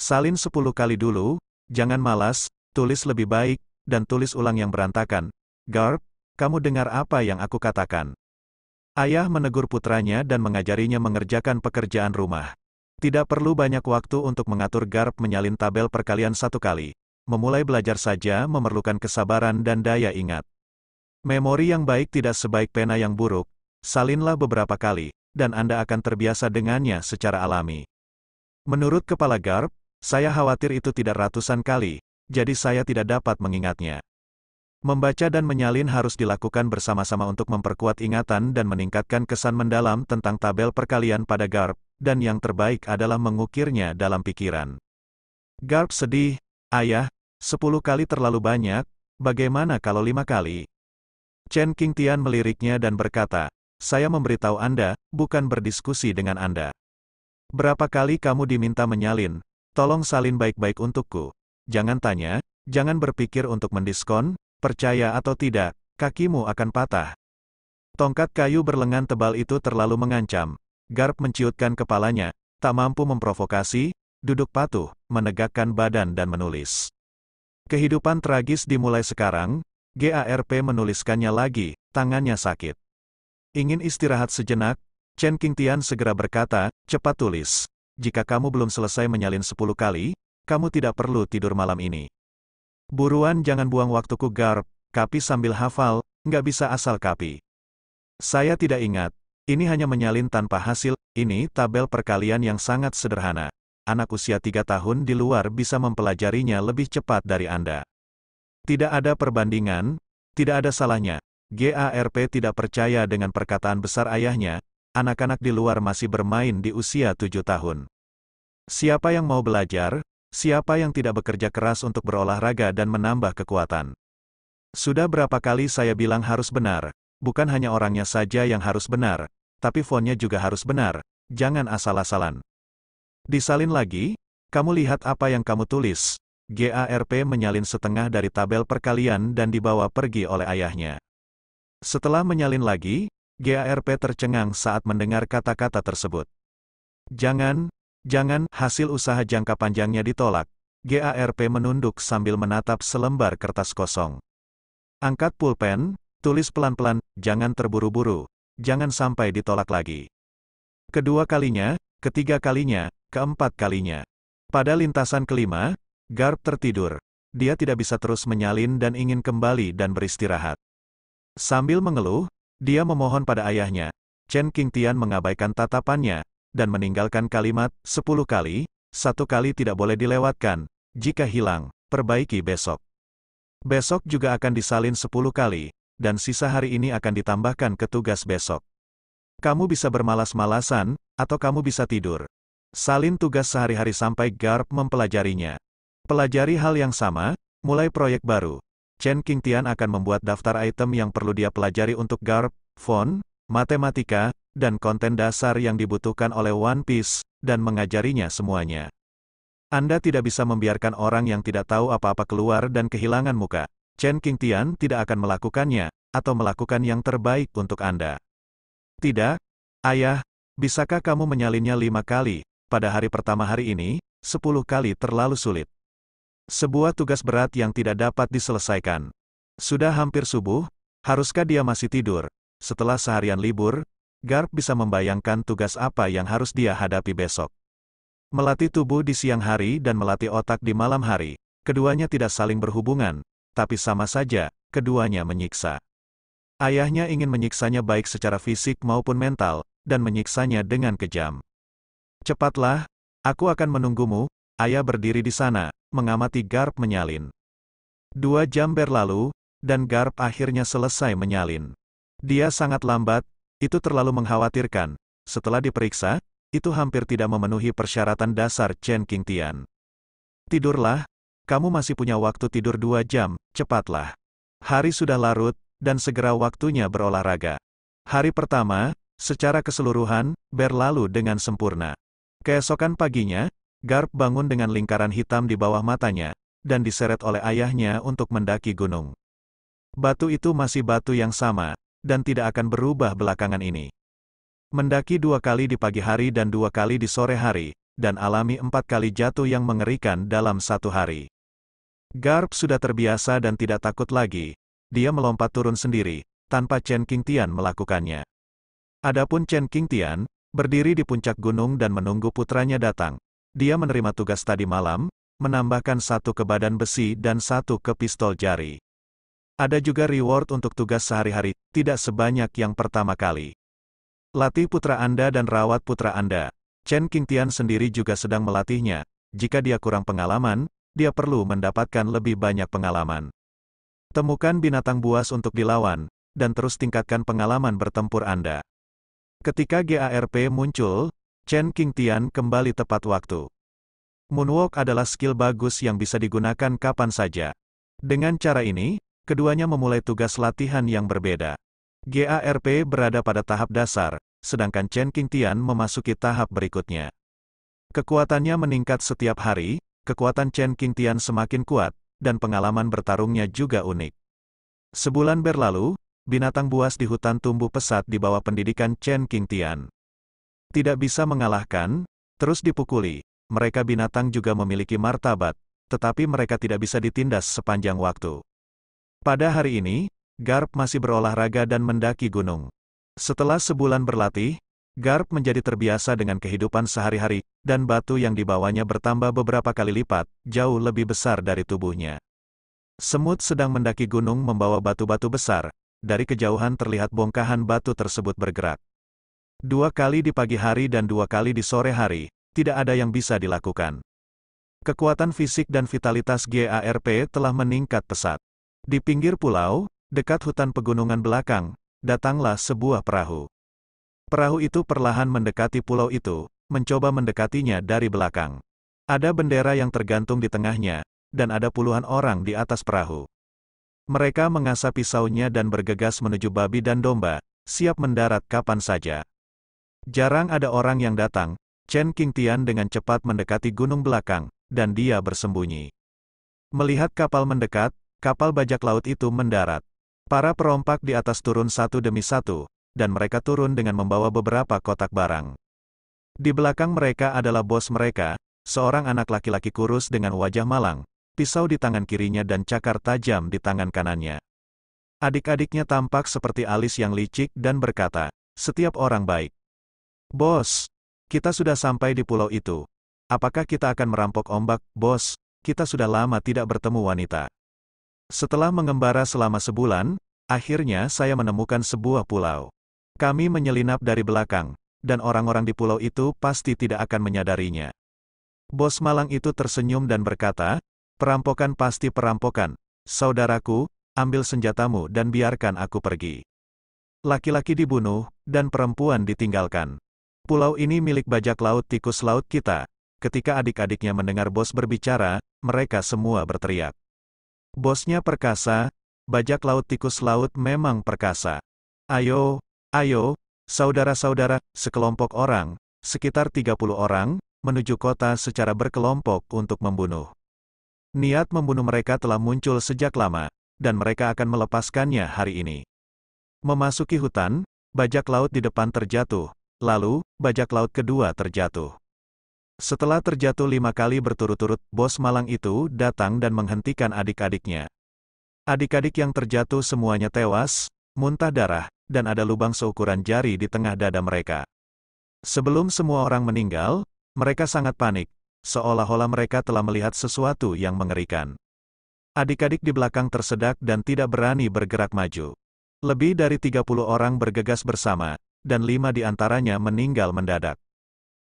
Salin 10 kali dulu, jangan malas, tulis lebih baik, dan tulis ulang yang berantakan. Garp, kamu dengar apa yang aku katakan? Ayah menegur putranya dan mengajarinya mengerjakan pekerjaan rumah. Tidak perlu banyak waktu untuk mengatur Garp menyalin tabel perkalian satu kali. Memulai belajar saja memerlukan kesabaran dan daya ingat. Memori yang baik tidak sebaik pena yang buruk, salinlah beberapa kali, dan Anda akan terbiasa dengannya secara alami. Menurut Kepala Garp, saya khawatir itu tidak ratusan kali, jadi saya tidak dapat mengingatnya. Membaca dan menyalin harus dilakukan bersama-sama untuk memperkuat ingatan dan meningkatkan kesan mendalam tentang tabel perkalian pada GARP, dan yang terbaik adalah mengukirnya dalam pikiran. GARP sedih, ayah, sepuluh kali terlalu banyak, bagaimana kalau lima kali? Chen King Tian meliriknya dan berkata, saya memberitahu Anda, bukan berdiskusi dengan Anda. Berapa kali kamu diminta menyalin, Tolong salin baik-baik untukku. Jangan tanya, jangan berpikir untuk mendiskon, percaya atau tidak, kakimu akan patah. Tongkat kayu berlengan tebal itu terlalu mengancam. Garp menciutkan kepalanya, tak mampu memprovokasi, duduk patuh, menegakkan badan dan menulis. Kehidupan tragis dimulai sekarang, GARP menuliskannya lagi, tangannya sakit. Ingin istirahat sejenak? Chen Qingtian segera berkata, cepat tulis jika kamu belum selesai menyalin 10 kali, kamu tidak perlu tidur malam ini. Buruan jangan buang waktuku garp, kapi sambil hafal, nggak bisa asal kapi. Saya tidak ingat, ini hanya menyalin tanpa hasil, ini tabel perkalian yang sangat sederhana. Anak usia 3 tahun di luar bisa mempelajarinya lebih cepat dari Anda. Tidak ada perbandingan, tidak ada salahnya. GARP tidak percaya dengan perkataan besar ayahnya, anak-anak di luar masih bermain di usia tujuh tahun. Siapa yang mau belajar? Siapa yang tidak bekerja keras untuk berolahraga dan menambah kekuatan? Sudah berapa kali saya bilang harus benar, bukan hanya orangnya saja yang harus benar, tapi fontnya juga harus benar, jangan asal-asalan. Disalin lagi, kamu lihat apa yang kamu tulis. GARP menyalin setengah dari tabel perkalian dan dibawa pergi oleh ayahnya. Setelah menyalin lagi, GARP tercengang saat mendengar kata-kata tersebut. Jangan, Jangan, hasil usaha jangka panjangnya ditolak. GARP menunduk sambil menatap selembar kertas kosong. Angkat pulpen, tulis pelan-pelan, jangan terburu-buru, jangan sampai ditolak lagi. Kedua kalinya, ketiga kalinya, keempat kalinya. Pada lintasan kelima, Garp tertidur. Dia tidak bisa terus menyalin dan ingin kembali dan beristirahat. Sambil mengeluh, dia memohon pada ayahnya. Chen Tian mengabaikan tatapannya, dan meninggalkan kalimat, sepuluh kali, satu kali tidak boleh dilewatkan, jika hilang, perbaiki besok. Besok juga akan disalin sepuluh kali, dan sisa hari ini akan ditambahkan ke tugas besok. Kamu bisa bermalas-malasan, atau kamu bisa tidur. Salin tugas sehari-hari sampai GARP mempelajarinya. Pelajari hal yang sama, mulai proyek baru. Chen Qingtian akan membuat daftar item yang perlu dia pelajari untuk GARP, font, matematika, dan konten dasar yang dibutuhkan oleh One Piece, dan mengajarinya semuanya. Anda tidak bisa membiarkan orang yang tidak tahu apa-apa keluar dan kehilangan muka. Chen Tian tidak akan melakukannya, atau melakukan yang terbaik untuk Anda. Tidak, ayah, bisakah kamu menyalinnya lima kali, pada hari pertama hari ini, sepuluh kali terlalu sulit. Sebuah tugas berat yang tidak dapat diselesaikan. Sudah hampir subuh, haruskah dia masih tidur? Setelah seharian libur, Garp bisa membayangkan tugas apa yang harus dia hadapi besok. Melatih tubuh di siang hari dan melatih otak di malam hari, keduanya tidak saling berhubungan, tapi sama saja, keduanya menyiksa. Ayahnya ingin menyiksanya baik secara fisik maupun mental, dan menyiksanya dengan kejam. Cepatlah, aku akan menunggumu, ayah berdiri di sana, mengamati Garp menyalin. Dua jam berlalu, dan Garp akhirnya selesai menyalin. Dia sangat lambat, itu terlalu mengkhawatirkan. Setelah diperiksa, itu hampir tidak memenuhi persyaratan dasar Chen Tian. Tidurlah, kamu masih punya waktu tidur dua jam, cepatlah. Hari sudah larut, dan segera waktunya berolahraga. Hari pertama, secara keseluruhan, berlalu dengan sempurna. Keesokan paginya, Garp bangun dengan lingkaran hitam di bawah matanya, dan diseret oleh ayahnya untuk mendaki gunung. Batu itu masih batu yang sama, dan tidak akan berubah belakangan ini. Mendaki dua kali di pagi hari dan dua kali di sore hari, dan alami empat kali jatuh yang mengerikan dalam satu hari. Garp sudah terbiasa dan tidak takut lagi, dia melompat turun sendiri, tanpa Chen Tian melakukannya. Adapun Chen Tian, berdiri di puncak gunung dan menunggu putranya datang. Dia menerima tugas tadi malam, menambahkan satu ke badan besi dan satu ke pistol jari. Ada juga reward untuk tugas sehari-hari, tidak sebanyak yang pertama kali. Latih putra Anda dan rawat putra Anda. Chen Qingtian sendiri juga sedang melatihnya. Jika dia kurang pengalaman, dia perlu mendapatkan lebih banyak pengalaman. Temukan binatang buas untuk dilawan, dan terus tingkatkan pengalaman bertempur Anda. Ketika GARP muncul, Chen Qingtian kembali tepat waktu. Moonwalk adalah skill bagus yang bisa digunakan kapan saja. Dengan cara ini, keduanya memulai tugas latihan yang berbeda. GARP berada pada tahap dasar, sedangkan Chen Qingtian memasuki tahap berikutnya. Kekuatannya meningkat setiap hari, kekuatan Chen Qingtian semakin kuat, dan pengalaman bertarungnya juga unik. Sebulan berlalu, binatang buas di hutan tumbuh pesat di bawah pendidikan Chen Qingtian. Tidak bisa mengalahkan, terus dipukuli. Mereka binatang juga memiliki martabat, tetapi mereka tidak bisa ditindas sepanjang waktu. Pada hari ini, Garp masih berolahraga dan mendaki gunung. Setelah sebulan berlatih, Garp menjadi terbiasa dengan kehidupan sehari-hari, dan batu yang dibawanya bertambah beberapa kali lipat, jauh lebih besar dari tubuhnya. Semut sedang mendaki gunung membawa batu-batu besar, dari kejauhan terlihat bongkahan batu tersebut bergerak. Dua kali di pagi hari dan dua kali di sore hari, tidak ada yang bisa dilakukan. Kekuatan fisik dan vitalitas GARP telah meningkat pesat. Di pinggir pulau, dekat hutan pegunungan belakang, datanglah sebuah perahu. Perahu itu perlahan mendekati pulau itu, mencoba mendekatinya dari belakang. Ada bendera yang tergantung di tengahnya, dan ada puluhan orang di atas perahu. Mereka mengasah pisaunya dan bergegas menuju babi dan domba, siap mendarat kapan saja. Jarang ada orang yang datang, Chen King Tian dengan cepat mendekati gunung belakang, dan dia bersembunyi. Melihat kapal mendekat, Kapal bajak laut itu mendarat. Para perompak di atas turun satu demi satu, dan mereka turun dengan membawa beberapa kotak barang. Di belakang mereka adalah bos mereka, seorang anak laki-laki kurus dengan wajah malang, pisau di tangan kirinya dan cakar tajam di tangan kanannya. Adik-adiknya tampak seperti alis yang licik dan berkata, setiap orang baik. Bos, kita sudah sampai di pulau itu. Apakah kita akan merampok ombak, bos? Kita sudah lama tidak bertemu wanita. Setelah mengembara selama sebulan, akhirnya saya menemukan sebuah pulau. Kami menyelinap dari belakang, dan orang-orang di pulau itu pasti tidak akan menyadarinya. Bos malang itu tersenyum dan berkata, perampokan pasti perampokan, saudaraku, ambil senjatamu dan biarkan aku pergi. Laki-laki dibunuh, dan perempuan ditinggalkan. Pulau ini milik bajak laut tikus laut kita. Ketika adik-adiknya mendengar bos berbicara, mereka semua berteriak. Bosnya perkasa, bajak laut tikus laut memang perkasa. Ayo, ayo, saudara-saudara, sekelompok orang, sekitar 30 orang, menuju kota secara berkelompok untuk membunuh. Niat membunuh mereka telah muncul sejak lama, dan mereka akan melepaskannya hari ini. Memasuki hutan, bajak laut di depan terjatuh, lalu, bajak laut kedua terjatuh. Setelah terjatuh lima kali berturut-turut, bos malang itu datang dan menghentikan adik-adiknya. Adik-adik yang terjatuh semuanya tewas, muntah darah, dan ada lubang seukuran jari di tengah dada mereka. Sebelum semua orang meninggal, mereka sangat panik, seolah-olah mereka telah melihat sesuatu yang mengerikan. Adik-adik di belakang tersedak dan tidak berani bergerak maju. Lebih dari 30 orang bergegas bersama, dan lima di antaranya meninggal mendadak.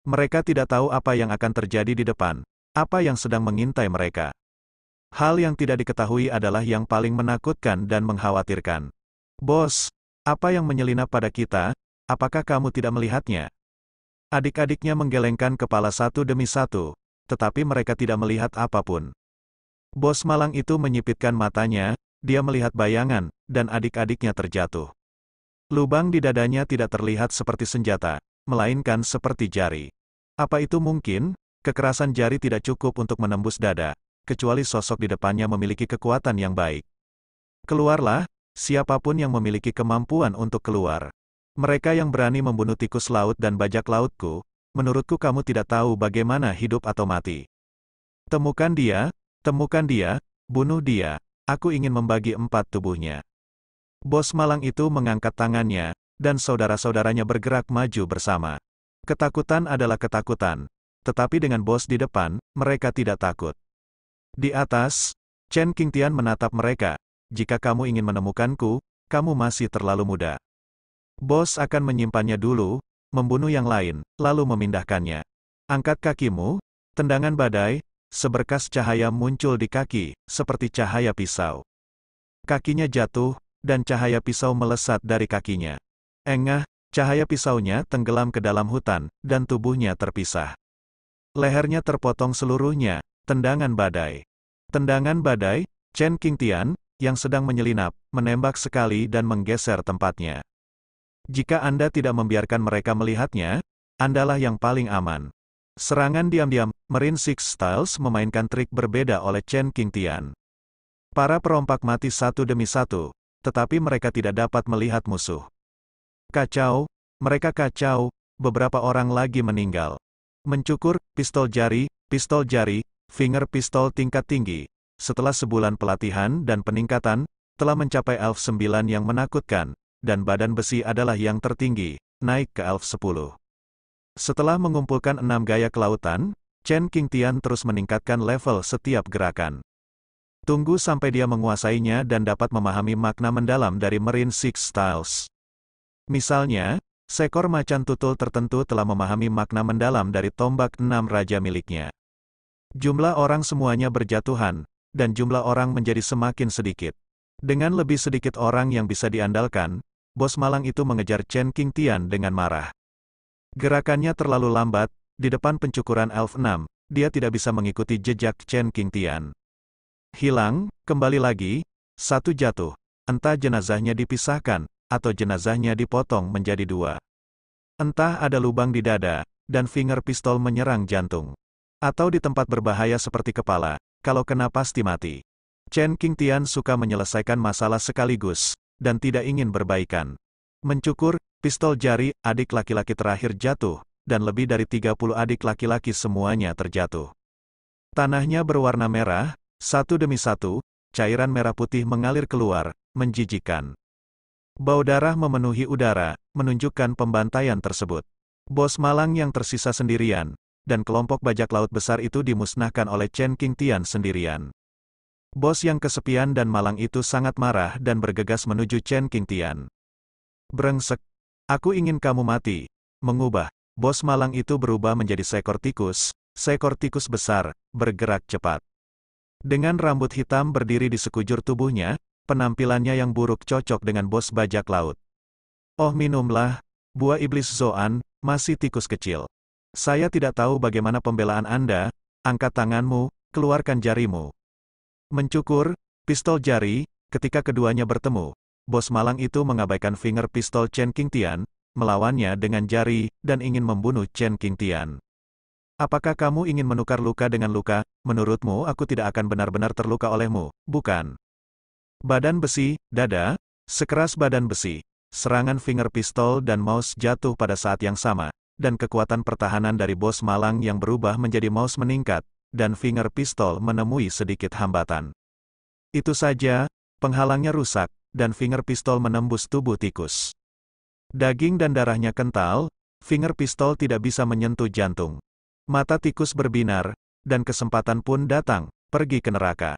Mereka tidak tahu apa yang akan terjadi di depan, apa yang sedang mengintai mereka. Hal yang tidak diketahui adalah yang paling menakutkan dan mengkhawatirkan. Bos, apa yang menyelinap pada kita, apakah kamu tidak melihatnya? Adik-adiknya menggelengkan kepala satu demi satu, tetapi mereka tidak melihat apapun. Bos malang itu menyipitkan matanya, dia melihat bayangan, dan adik-adiknya terjatuh. Lubang di dadanya tidak terlihat seperti senjata, melainkan seperti jari. Apa itu mungkin? Kekerasan jari tidak cukup untuk menembus dada, kecuali sosok di depannya memiliki kekuatan yang baik. Keluarlah, siapapun yang memiliki kemampuan untuk keluar. Mereka yang berani membunuh tikus laut dan bajak lautku, menurutku kamu tidak tahu bagaimana hidup atau mati. Temukan dia, temukan dia, bunuh dia, aku ingin membagi empat tubuhnya. Bos malang itu mengangkat tangannya, dan saudara-saudaranya bergerak maju bersama. Ketakutan adalah ketakutan, tetapi dengan bos di depan, mereka tidak takut. Di atas, Chen Qingtian menatap mereka, jika kamu ingin menemukanku, kamu masih terlalu muda. Bos akan menyimpannya dulu, membunuh yang lain, lalu memindahkannya. Angkat kakimu, tendangan badai, seberkas cahaya muncul di kaki, seperti cahaya pisau. Kakinya jatuh, dan cahaya pisau melesat dari kakinya. Engah, cahaya pisaunya tenggelam ke dalam hutan, dan tubuhnya terpisah. Lehernya terpotong seluruhnya, tendangan badai. Tendangan badai, Chen Qingtian, yang sedang menyelinap, menembak sekali dan menggeser tempatnya. Jika Anda tidak membiarkan mereka melihatnya, Andalah yang paling aman. Serangan diam-diam, Marine Six Styles memainkan trik berbeda oleh Chen Qingtian. Para perompak mati satu demi satu, tetapi mereka tidak dapat melihat musuh. Kacau, mereka kacau, beberapa orang lagi meninggal. Mencukur, pistol jari, pistol jari, finger pistol tingkat tinggi. Setelah sebulan pelatihan dan peningkatan, telah mencapai elf 9 yang menakutkan, dan badan besi adalah yang tertinggi, naik ke elf 10. Setelah mengumpulkan enam gaya kelautan, Chen King Tian terus meningkatkan level setiap gerakan. Tunggu sampai dia menguasainya dan dapat memahami makna mendalam dari Marine Six Styles. Misalnya, seekor macan tutul tertentu telah memahami makna mendalam dari tombak enam raja miliknya. Jumlah orang semuanya berjatuhan, dan jumlah orang menjadi semakin sedikit. Dengan lebih sedikit orang yang bisa diandalkan, bos malang itu mengejar Chen King Tian dengan marah. Gerakannya terlalu lambat, di depan pencukuran Elf 6, dia tidak bisa mengikuti jejak Chen King Tian. Hilang, kembali lagi, satu jatuh, entah jenazahnya dipisahkan, atau jenazahnya dipotong menjadi dua. Entah ada lubang di dada, dan finger pistol menyerang jantung. Atau di tempat berbahaya seperti kepala, kalau kena pasti mati. Chen King Tian suka menyelesaikan masalah sekaligus, dan tidak ingin berbaikan. Mencukur, pistol jari, adik laki-laki terakhir jatuh, dan lebih dari 30 adik laki-laki semuanya terjatuh. Tanahnya berwarna merah, satu demi satu, cairan merah putih mengalir keluar, menjijikan. Bau darah memenuhi udara, menunjukkan pembantaian tersebut. Bos Malang yang tersisa sendirian, dan kelompok bajak laut besar itu dimusnahkan oleh Chen King Tian sendirian. Bos yang kesepian dan malang itu sangat marah dan bergegas menuju Chen King Tian. Brengsek, aku ingin kamu mati. Mengubah, bos malang itu berubah menjadi seekor tikus, seekor tikus besar, bergerak cepat. Dengan rambut hitam berdiri di sekujur tubuhnya, penampilannya yang buruk cocok dengan bos bajak laut. Oh minumlah, buah iblis Zoan, masih tikus kecil. Saya tidak tahu bagaimana pembelaan Anda, angkat tanganmu, keluarkan jarimu. Mencukur, pistol jari, ketika keduanya bertemu. Bos malang itu mengabaikan finger pistol Chen King Tian, melawannya dengan jari, dan ingin membunuh Chen King Tian. Apakah kamu ingin menukar luka dengan luka? Menurutmu aku tidak akan benar-benar terluka olehmu, bukan? Badan besi, dada, sekeras badan besi. Serangan finger pistol dan mouse jatuh pada saat yang sama, dan kekuatan pertahanan dari bos malang yang berubah menjadi mouse meningkat, dan finger pistol menemui sedikit hambatan. Itu saja, penghalangnya rusak, dan finger pistol menembus tubuh tikus. Daging dan darahnya kental, finger pistol tidak bisa menyentuh jantung. Mata tikus berbinar, dan kesempatan pun datang, pergi ke neraka.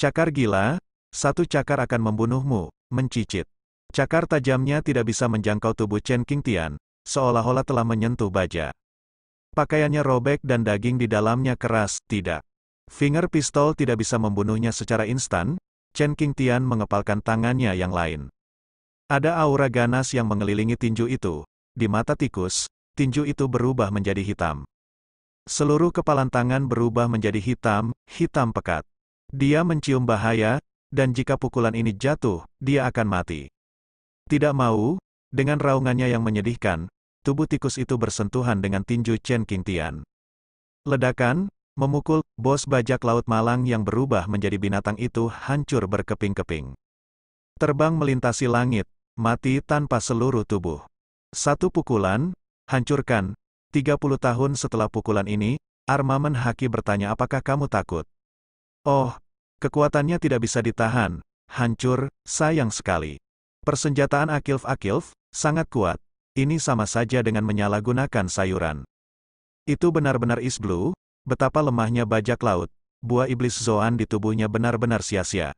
Cakar gila, satu cakar akan membunuhmu, mencicit. Cakar tajamnya tidak bisa menjangkau tubuh Chen Tian, seolah-olah telah menyentuh baja. Pakaiannya robek dan daging di dalamnya keras, tidak. Finger pistol tidak bisa membunuhnya secara instan, Chen Tian mengepalkan tangannya yang lain. Ada aura ganas yang mengelilingi tinju itu. Di mata tikus, tinju itu berubah menjadi hitam. Seluruh kepalan tangan berubah menjadi hitam, hitam pekat. Dia mencium bahaya, dan jika pukulan ini jatuh, dia akan mati. Tidak mau, dengan raungannya yang menyedihkan, tubuh tikus itu bersentuhan dengan tinju Chen Qingtian. Ledakan, memukul, bos bajak laut malang yang berubah menjadi binatang itu hancur berkeping-keping. Terbang melintasi langit, mati tanpa seluruh tubuh. Satu pukulan, hancurkan. 30 tahun setelah pukulan ini, Armamen Haki bertanya apakah kamu takut? Oh, Kekuatannya tidak bisa ditahan, hancur, sayang sekali. Persenjataan akilf-akilf, sangat kuat. Ini sama saja dengan menyalahgunakan sayuran. Itu benar-benar is blue, betapa lemahnya bajak laut. Buah iblis Zoan di tubuhnya benar-benar sia-sia.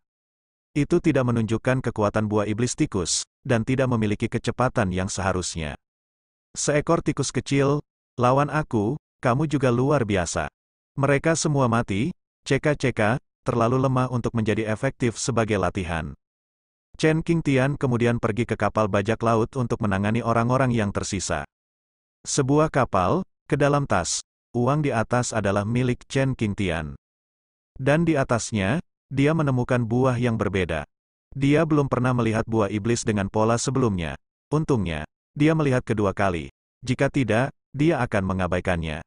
Itu tidak menunjukkan kekuatan buah iblis tikus, dan tidak memiliki kecepatan yang seharusnya. Seekor tikus kecil, lawan aku, kamu juga luar biasa. Mereka semua mati, ceka-ceka, terlalu lemah untuk menjadi efektif sebagai latihan. Chen Qingtian kemudian pergi ke kapal bajak laut untuk menangani orang-orang yang tersisa. Sebuah kapal, ke dalam tas, uang di atas adalah milik Chen Qingtian. Dan di atasnya, dia menemukan buah yang berbeda. Dia belum pernah melihat buah iblis dengan pola sebelumnya. Untungnya, dia melihat kedua kali. Jika tidak, dia akan mengabaikannya.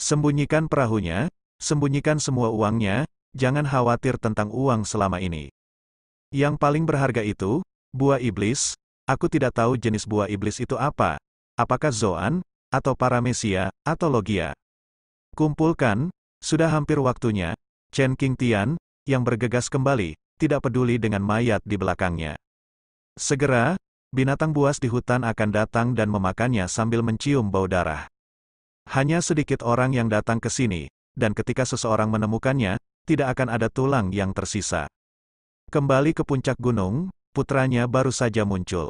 Sembunyikan perahunya, sembunyikan semua uangnya, jangan khawatir tentang uang selama ini. Yang paling berharga itu, buah iblis, aku tidak tahu jenis buah iblis itu apa, apakah Zoan, atau Paramesia, atau Logia. Kumpulkan, sudah hampir waktunya, Chen King Tian, yang bergegas kembali, tidak peduli dengan mayat di belakangnya. Segera, binatang buas di hutan akan datang dan memakannya sambil mencium bau darah. Hanya sedikit orang yang datang ke sini, dan ketika seseorang menemukannya, tidak akan ada tulang yang tersisa. Kembali ke puncak gunung, putranya baru saja muncul.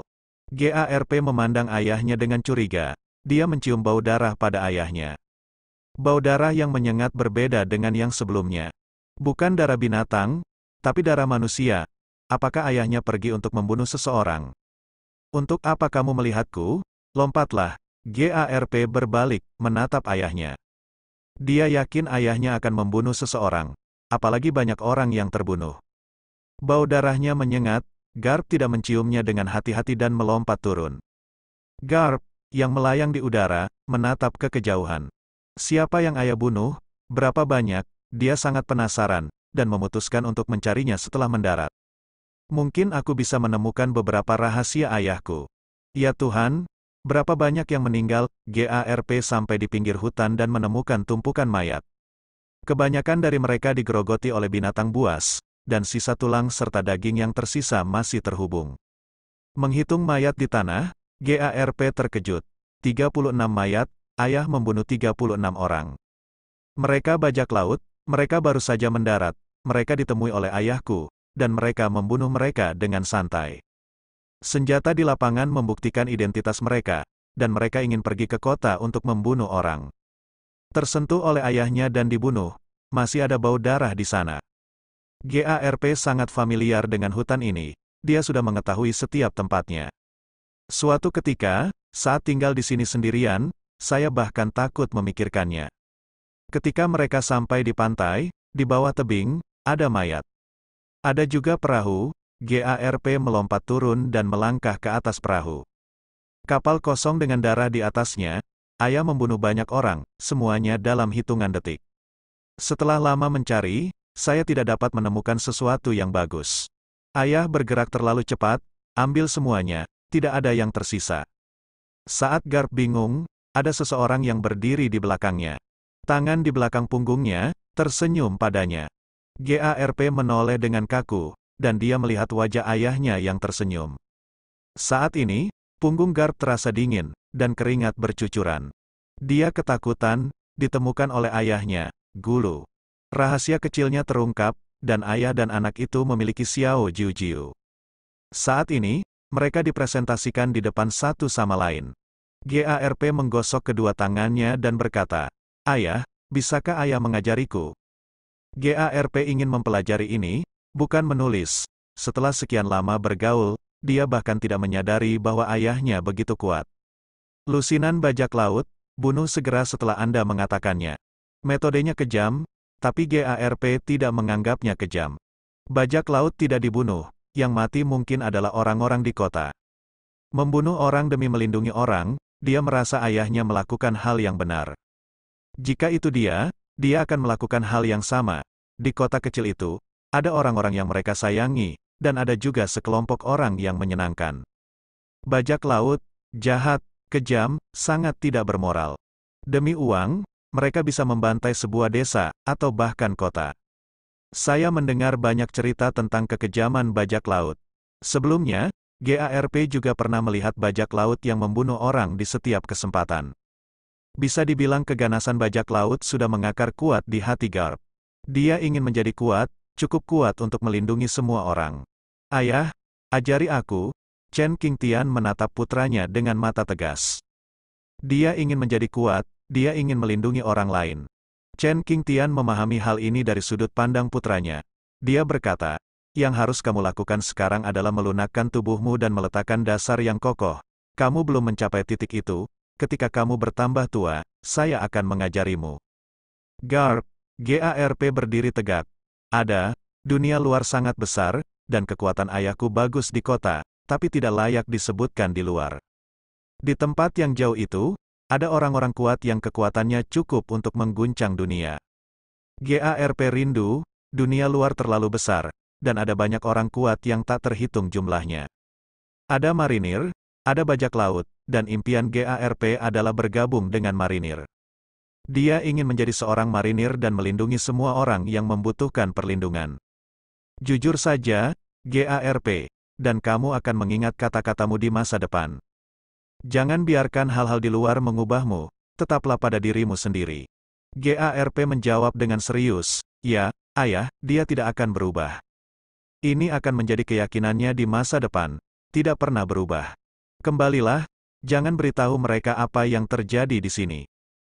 GARP memandang ayahnya dengan curiga. Dia mencium bau darah pada ayahnya. Bau darah yang menyengat berbeda dengan yang sebelumnya. Bukan darah binatang, tapi darah manusia. Apakah ayahnya pergi untuk membunuh seseorang? Untuk apa kamu melihatku? Lompatlah. GARP berbalik, menatap ayahnya. Dia yakin ayahnya akan membunuh seseorang apalagi banyak orang yang terbunuh. Bau darahnya menyengat, Garp tidak menciumnya dengan hati-hati dan melompat turun. Garp, yang melayang di udara, menatap ke kejauhan. Siapa yang ayah bunuh, berapa banyak, dia sangat penasaran, dan memutuskan untuk mencarinya setelah mendarat. Mungkin aku bisa menemukan beberapa rahasia ayahku. Ya Tuhan, berapa banyak yang meninggal, GARP sampai di pinggir hutan dan menemukan tumpukan mayat. Kebanyakan dari mereka digerogoti oleh binatang buas, dan sisa tulang serta daging yang tersisa masih terhubung. Menghitung mayat di tanah, GARP terkejut. 36 mayat, ayah membunuh 36 orang. Mereka bajak laut, mereka baru saja mendarat, mereka ditemui oleh ayahku, dan mereka membunuh mereka dengan santai. Senjata di lapangan membuktikan identitas mereka, dan mereka ingin pergi ke kota untuk membunuh orang. Tersentuh oleh ayahnya dan dibunuh, masih ada bau darah di sana. GARP sangat familiar dengan hutan ini, dia sudah mengetahui setiap tempatnya. Suatu ketika, saat tinggal di sini sendirian, saya bahkan takut memikirkannya. Ketika mereka sampai di pantai, di bawah tebing, ada mayat. Ada juga perahu, GARP melompat turun dan melangkah ke atas perahu. Kapal kosong dengan darah di atasnya, Ayah membunuh banyak orang, semuanya dalam hitungan detik. Setelah lama mencari, saya tidak dapat menemukan sesuatu yang bagus. Ayah bergerak terlalu cepat, ambil semuanya, tidak ada yang tersisa. Saat Garp bingung, ada seseorang yang berdiri di belakangnya. Tangan di belakang punggungnya, tersenyum padanya. GARP menoleh dengan kaku, dan dia melihat wajah ayahnya yang tersenyum. Saat ini, punggung Garp terasa dingin, dan keringat bercucuran. Dia ketakutan, ditemukan oleh ayahnya, Gulu. Rahasia kecilnya terungkap, dan ayah dan anak itu memiliki Xiao Jiu Jiu. Saat ini, mereka dipresentasikan di depan satu sama lain. GARP menggosok kedua tangannya dan berkata, Ayah, bisakah ayah mengajariku? GARP ingin mempelajari ini, bukan menulis. Setelah sekian lama bergaul, dia bahkan tidak menyadari bahwa ayahnya begitu kuat. Lusinan bajak laut, bunuh segera setelah Anda mengatakannya. Metodenya kejam, tapi GARP tidak menganggapnya kejam. Bajak laut tidak dibunuh, yang mati mungkin adalah orang-orang di kota. Membunuh orang demi melindungi orang, dia merasa ayahnya melakukan hal yang benar. Jika itu dia, dia akan melakukan hal yang sama. Di kota kecil itu, ada orang-orang yang mereka sayangi, dan ada juga sekelompok orang yang menyenangkan. Bajak laut, jahat, kejam, sangat tidak bermoral. Demi uang, mereka bisa membantai sebuah desa, atau bahkan kota. Saya mendengar banyak cerita tentang kekejaman bajak laut. Sebelumnya, GARP juga pernah melihat bajak laut yang membunuh orang di setiap kesempatan. Bisa dibilang keganasan bajak laut sudah mengakar kuat di hati Garp. Dia ingin menjadi kuat, cukup kuat untuk melindungi semua orang. Ayah, ajari aku, Chen Tian menatap putranya dengan mata tegas. Dia ingin menjadi kuat, dia ingin melindungi orang lain. Chen Tian memahami hal ini dari sudut pandang putranya. Dia berkata, yang harus kamu lakukan sekarang adalah melunakkan tubuhmu dan meletakkan dasar yang kokoh. Kamu belum mencapai titik itu, ketika kamu bertambah tua, saya akan mengajarimu. Garp, GARP berdiri tegak. Ada, dunia luar sangat besar, dan kekuatan ayahku bagus di kota, tapi tidak layak disebutkan di luar. Di tempat yang jauh itu, ada orang-orang kuat yang kekuatannya cukup untuk mengguncang dunia. GARP rindu, dunia luar terlalu besar, dan ada banyak orang kuat yang tak terhitung jumlahnya. Ada marinir, ada bajak laut, dan impian GARP adalah bergabung dengan marinir. Dia ingin menjadi seorang marinir dan melindungi semua orang yang membutuhkan perlindungan. Jujur saja, GARP, dan kamu akan mengingat kata-katamu di masa depan. Jangan biarkan hal-hal di luar mengubahmu, tetaplah pada dirimu sendiri. GARP menjawab dengan serius, ya, ayah, dia tidak akan berubah. Ini akan menjadi keyakinannya di masa depan, tidak pernah berubah. Kembalilah, jangan beritahu mereka apa yang terjadi di sini.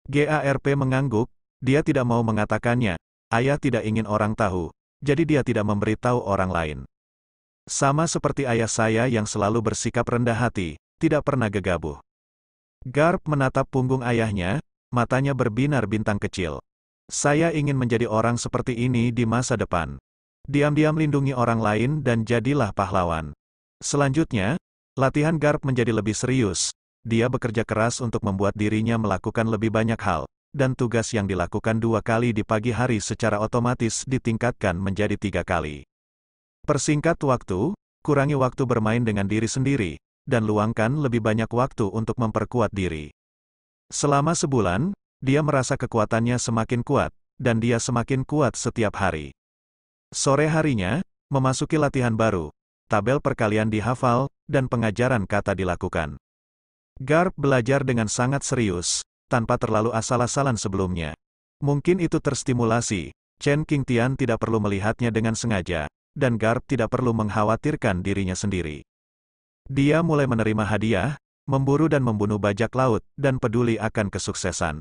GARP mengangguk, dia tidak mau mengatakannya, ayah tidak ingin orang tahu, jadi dia tidak memberitahu orang lain. Sama seperti ayah saya yang selalu bersikap rendah hati, tidak pernah gegabah. Garp menatap punggung ayahnya, matanya berbinar bintang kecil. Saya ingin menjadi orang seperti ini di masa depan. Diam-diam lindungi orang lain dan jadilah pahlawan. Selanjutnya, latihan Garp menjadi lebih serius. Dia bekerja keras untuk membuat dirinya melakukan lebih banyak hal, dan tugas yang dilakukan dua kali di pagi hari secara otomatis ditingkatkan menjadi tiga kali. Persingkat waktu, kurangi waktu bermain dengan diri sendiri, dan luangkan lebih banyak waktu untuk memperkuat diri. Selama sebulan, dia merasa kekuatannya semakin kuat, dan dia semakin kuat setiap hari. Sore harinya, memasuki latihan baru, tabel perkalian dihafal, dan pengajaran kata dilakukan. Garp belajar dengan sangat serius, tanpa terlalu asal-asalan sebelumnya. Mungkin itu terstimulasi, Chen Qingtian tidak perlu melihatnya dengan sengaja, dan Garp tidak perlu mengkhawatirkan dirinya sendiri. Dia mulai menerima hadiah, memburu dan membunuh bajak laut, dan peduli akan kesuksesan.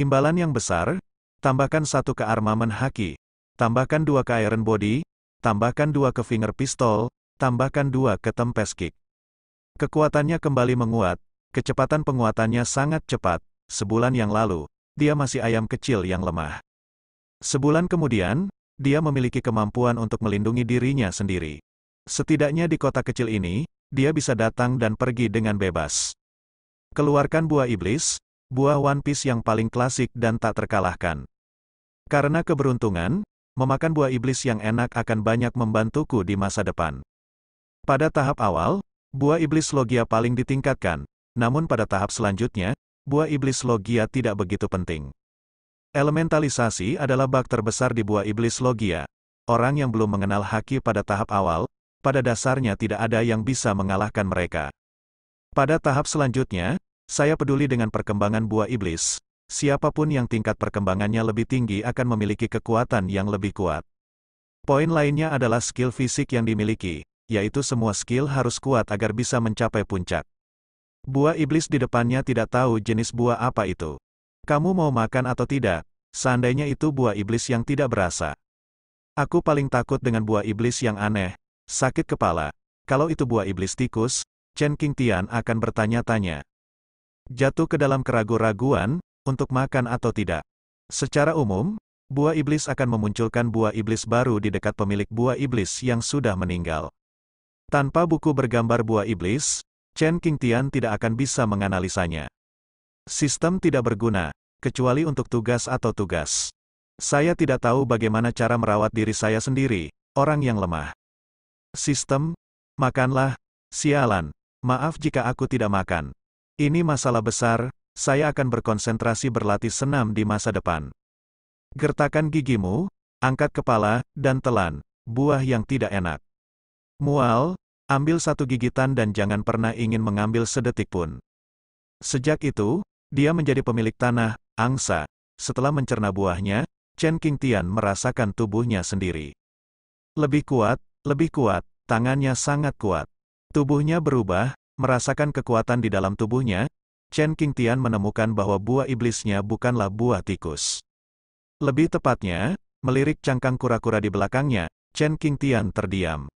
Imbalan yang besar, tambahkan satu ke armamen haki, tambahkan dua ke iron body, tambahkan dua ke finger pistol, tambahkan dua ke Tempest kick. Kekuatannya kembali menguat, kecepatan penguatannya sangat cepat, sebulan yang lalu, dia masih ayam kecil yang lemah. Sebulan kemudian, dia memiliki kemampuan untuk melindungi dirinya sendiri. Setidaknya di kota kecil ini, dia bisa datang dan pergi dengan bebas. Keluarkan buah iblis, buah One Piece yang paling klasik dan tak terkalahkan. Karena keberuntungan, memakan buah iblis yang enak akan banyak membantuku di masa depan. Pada tahap awal, buah iblis logia paling ditingkatkan, namun pada tahap selanjutnya, buah iblis logia tidak begitu penting. Elementalisasi adalah bak terbesar di buah iblis logia. Orang yang belum mengenal haki pada tahap awal, pada dasarnya tidak ada yang bisa mengalahkan mereka. Pada tahap selanjutnya, saya peduli dengan perkembangan buah iblis. Siapapun yang tingkat perkembangannya lebih tinggi akan memiliki kekuatan yang lebih kuat. Poin lainnya adalah skill fisik yang dimiliki, yaitu semua skill harus kuat agar bisa mencapai puncak. Buah iblis di depannya tidak tahu jenis buah apa itu. Kamu mau makan atau tidak, Seandainya itu buah iblis yang tidak berasa. Aku paling takut dengan buah iblis yang aneh, sakit kepala. Kalau itu buah iblis tikus, Chen Tian akan bertanya-tanya. Jatuh ke dalam keraguan-raguan, untuk makan atau tidak. Secara umum, buah iblis akan memunculkan buah iblis baru di dekat pemilik buah iblis yang sudah meninggal. Tanpa buku bergambar buah iblis, Chen Tian tidak akan bisa menganalisanya. Sistem tidak berguna, kecuali untuk tugas atau tugas. Saya tidak tahu bagaimana cara merawat diri saya sendiri, orang yang lemah. Sistem, makanlah, sialan, maaf jika aku tidak makan. Ini masalah besar, saya akan berkonsentrasi berlatih senam di masa depan. Gertakan gigimu, angkat kepala, dan telan, buah yang tidak enak. Mual, ambil satu gigitan dan jangan pernah ingin mengambil sedetik pun. Sejak itu, dia menjadi pemilik tanah, angsa. Setelah mencerna buahnya, Chen Tian merasakan tubuhnya sendiri. Lebih kuat, lebih kuat, tangannya sangat kuat. Tubuhnya berubah, merasakan kekuatan di dalam tubuhnya, Chen Tian menemukan bahwa buah iblisnya bukanlah buah tikus. Lebih tepatnya, melirik cangkang kura-kura di belakangnya, Chen Tian terdiam.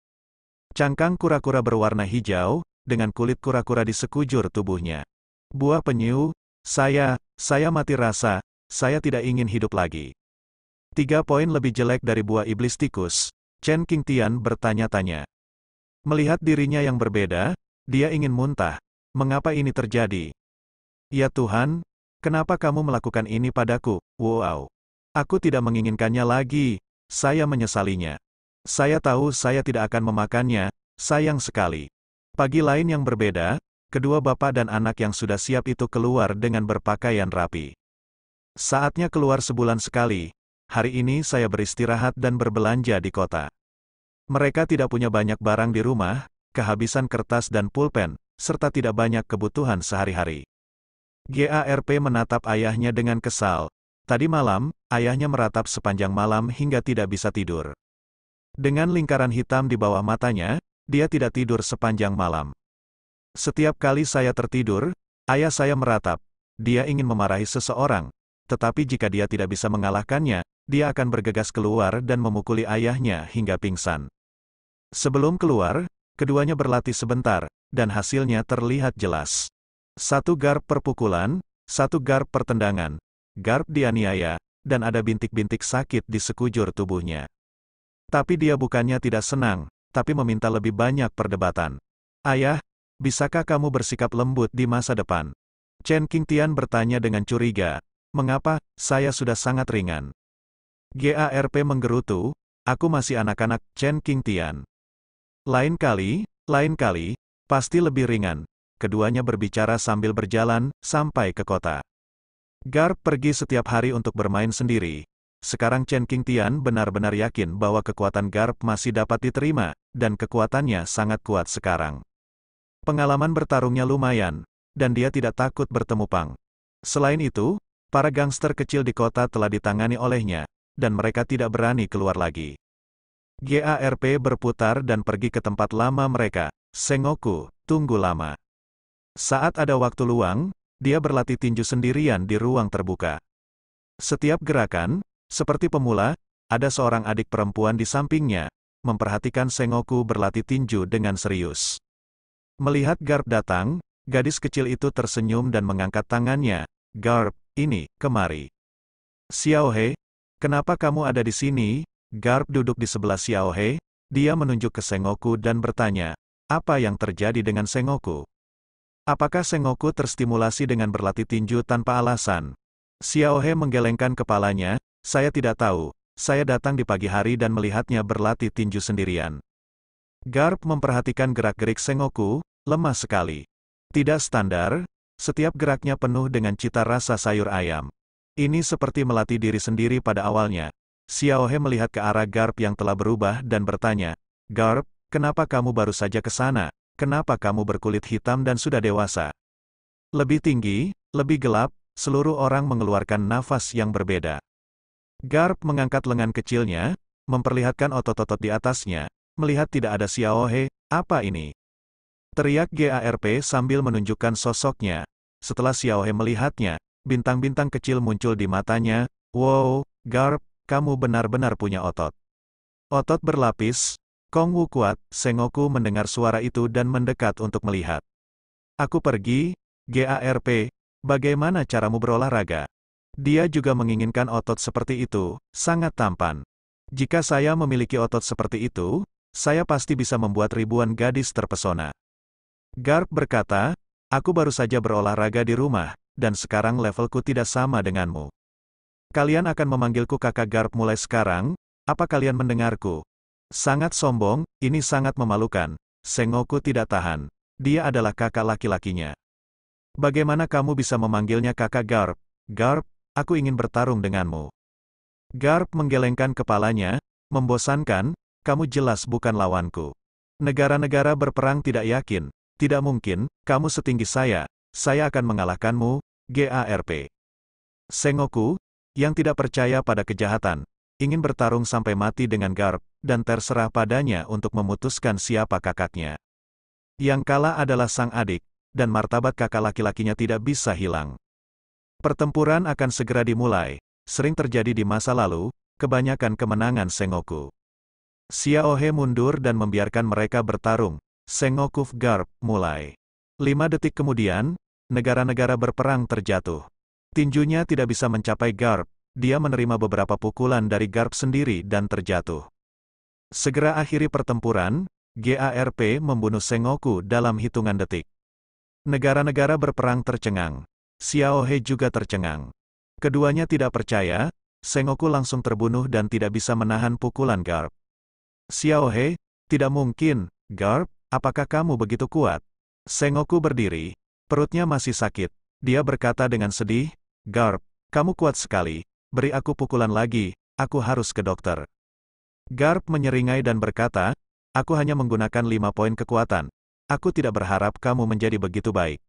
Cangkang kura-kura berwarna hijau, dengan kulit kura-kura di sekujur tubuhnya. Buah penyu, saya, saya mati rasa, saya tidak ingin hidup lagi. Tiga poin lebih jelek dari buah iblis tikus, Chen King Tian bertanya-tanya. Melihat dirinya yang berbeda, dia ingin muntah. Mengapa ini terjadi? Ya Tuhan, kenapa kamu melakukan ini padaku? Wow. Aku tidak menginginkannya lagi. Saya menyesalinya. Saya tahu saya tidak akan memakannya, sayang sekali. Pagi lain yang berbeda, kedua bapak dan anak yang sudah siap itu keluar dengan berpakaian rapi. Saatnya keluar sebulan sekali, hari ini saya beristirahat dan berbelanja di kota. Mereka tidak punya banyak barang di rumah, kehabisan kertas dan pulpen, serta tidak banyak kebutuhan sehari-hari. GARP menatap ayahnya dengan kesal. Tadi malam, ayahnya meratap sepanjang malam hingga tidak bisa tidur. Dengan lingkaran hitam di bawah matanya, dia tidak tidur sepanjang malam. Setiap kali saya tertidur, ayah saya meratap. Dia ingin memarahi seseorang. Tetapi jika dia tidak bisa mengalahkannya, dia akan bergegas keluar dan memukuli ayahnya hingga pingsan. Sebelum keluar, keduanya berlatih sebentar, dan hasilnya terlihat jelas. Satu garp perpukulan, satu garp pertendangan, garp dianiaya, dan ada bintik-bintik sakit di sekujur tubuhnya. Tapi dia bukannya tidak senang, tapi meminta lebih banyak perdebatan. Ayah, Bisakah kamu bersikap lembut di masa depan? Chen Qingtian bertanya dengan curiga. Mengapa, saya sudah sangat ringan. GARP menggerutu, aku masih anak-anak, Chen Qingtian. Lain kali, lain kali, pasti lebih ringan. Keduanya berbicara sambil berjalan, sampai ke kota. Garp pergi setiap hari untuk bermain sendiri. Sekarang Chen Qingtian benar-benar yakin bahwa kekuatan Garp masih dapat diterima, dan kekuatannya sangat kuat sekarang. Pengalaman bertarungnya lumayan, dan dia tidak takut bertemu Pang. Selain itu, para gangster kecil di kota telah ditangani olehnya, dan mereka tidak berani keluar lagi. GARP berputar dan pergi ke tempat lama mereka, Sengoku, tunggu lama. Saat ada waktu luang, dia berlatih tinju sendirian di ruang terbuka. Setiap gerakan, seperti pemula, ada seorang adik perempuan di sampingnya, memperhatikan Sengoku berlatih tinju dengan serius. Melihat Garp datang, gadis kecil itu tersenyum dan mengangkat tangannya. Garp, ini, kemari. Xiao He, kenapa kamu ada di sini? Garp duduk di sebelah Xiao He. dia menunjuk ke Sengoku dan bertanya, apa yang terjadi dengan Sengoku? Apakah Sengoku terstimulasi dengan berlatih tinju tanpa alasan? Xiao He menggelengkan kepalanya, saya tidak tahu, saya datang di pagi hari dan melihatnya berlatih tinju sendirian. Garp memperhatikan gerak-gerik Sengoku, lemah sekali. Tidak standar, setiap geraknya penuh dengan cita rasa sayur ayam. Ini seperti melatih diri sendiri pada awalnya. Xiao He melihat ke arah Garp yang telah berubah dan bertanya, Garp, kenapa kamu baru saja ke sana? Kenapa kamu berkulit hitam dan sudah dewasa? Lebih tinggi, lebih gelap, seluruh orang mengeluarkan nafas yang berbeda. Garp mengangkat lengan kecilnya, memperlihatkan otot-otot di atasnya, melihat tidak ada Xiao He, apa ini? Teriak GARP sambil menunjukkan sosoknya. Setelah Xiao Xiaohe melihatnya, bintang-bintang kecil muncul di matanya, Wow, Garp, kamu benar-benar punya otot. Otot berlapis, Kong Wu kuat, Sengoku mendengar suara itu dan mendekat untuk melihat. Aku pergi, GARP, bagaimana caramu berolahraga? Dia juga menginginkan otot seperti itu, sangat tampan. Jika saya memiliki otot seperti itu, saya pasti bisa membuat ribuan gadis terpesona. Garp berkata, aku baru saja berolahraga di rumah, dan sekarang levelku tidak sama denganmu. Kalian akan memanggilku kakak Garp mulai sekarang, apa kalian mendengarku? Sangat sombong, ini sangat memalukan. Sengoku tidak tahan. Dia adalah kakak laki-lakinya. Bagaimana kamu bisa memanggilnya kakak Garp? Garp, aku ingin bertarung denganmu. Garp menggelengkan kepalanya, membosankan, kamu jelas bukan lawanku. Negara-negara berperang tidak yakin, tidak mungkin, kamu setinggi saya, saya akan mengalahkanmu, GARP. Sengoku, yang tidak percaya pada kejahatan, ingin bertarung sampai mati dengan Garp, dan terserah padanya untuk memutuskan siapa kakaknya. Yang kalah adalah sang adik, dan martabat kakak laki-lakinya tidak bisa hilang. Pertempuran akan segera dimulai, sering terjadi di masa lalu, kebanyakan kemenangan Sengoku. Xiaohe mundur dan membiarkan mereka bertarung, Sengoku Garp mulai. Lima detik kemudian, negara-negara berperang terjatuh. Tinjunya tidak bisa mencapai Garp, dia menerima beberapa pukulan dari Garp sendiri dan terjatuh. Segera akhiri pertempuran, GARP membunuh Sengoku dalam hitungan detik. Negara-negara berperang tercengang. Xiaohe juga tercengang. Keduanya tidak percaya, Sengoku langsung terbunuh dan tidak bisa menahan pukulan Garp. Xiaohe, tidak mungkin, Garp, Apakah kamu begitu kuat? Sengoku berdiri. Perutnya masih sakit. Dia berkata dengan sedih, Garp, kamu kuat sekali. Beri aku pukulan lagi, aku harus ke dokter. Garp menyeringai dan berkata, aku hanya menggunakan lima poin kekuatan. Aku tidak berharap kamu menjadi begitu baik.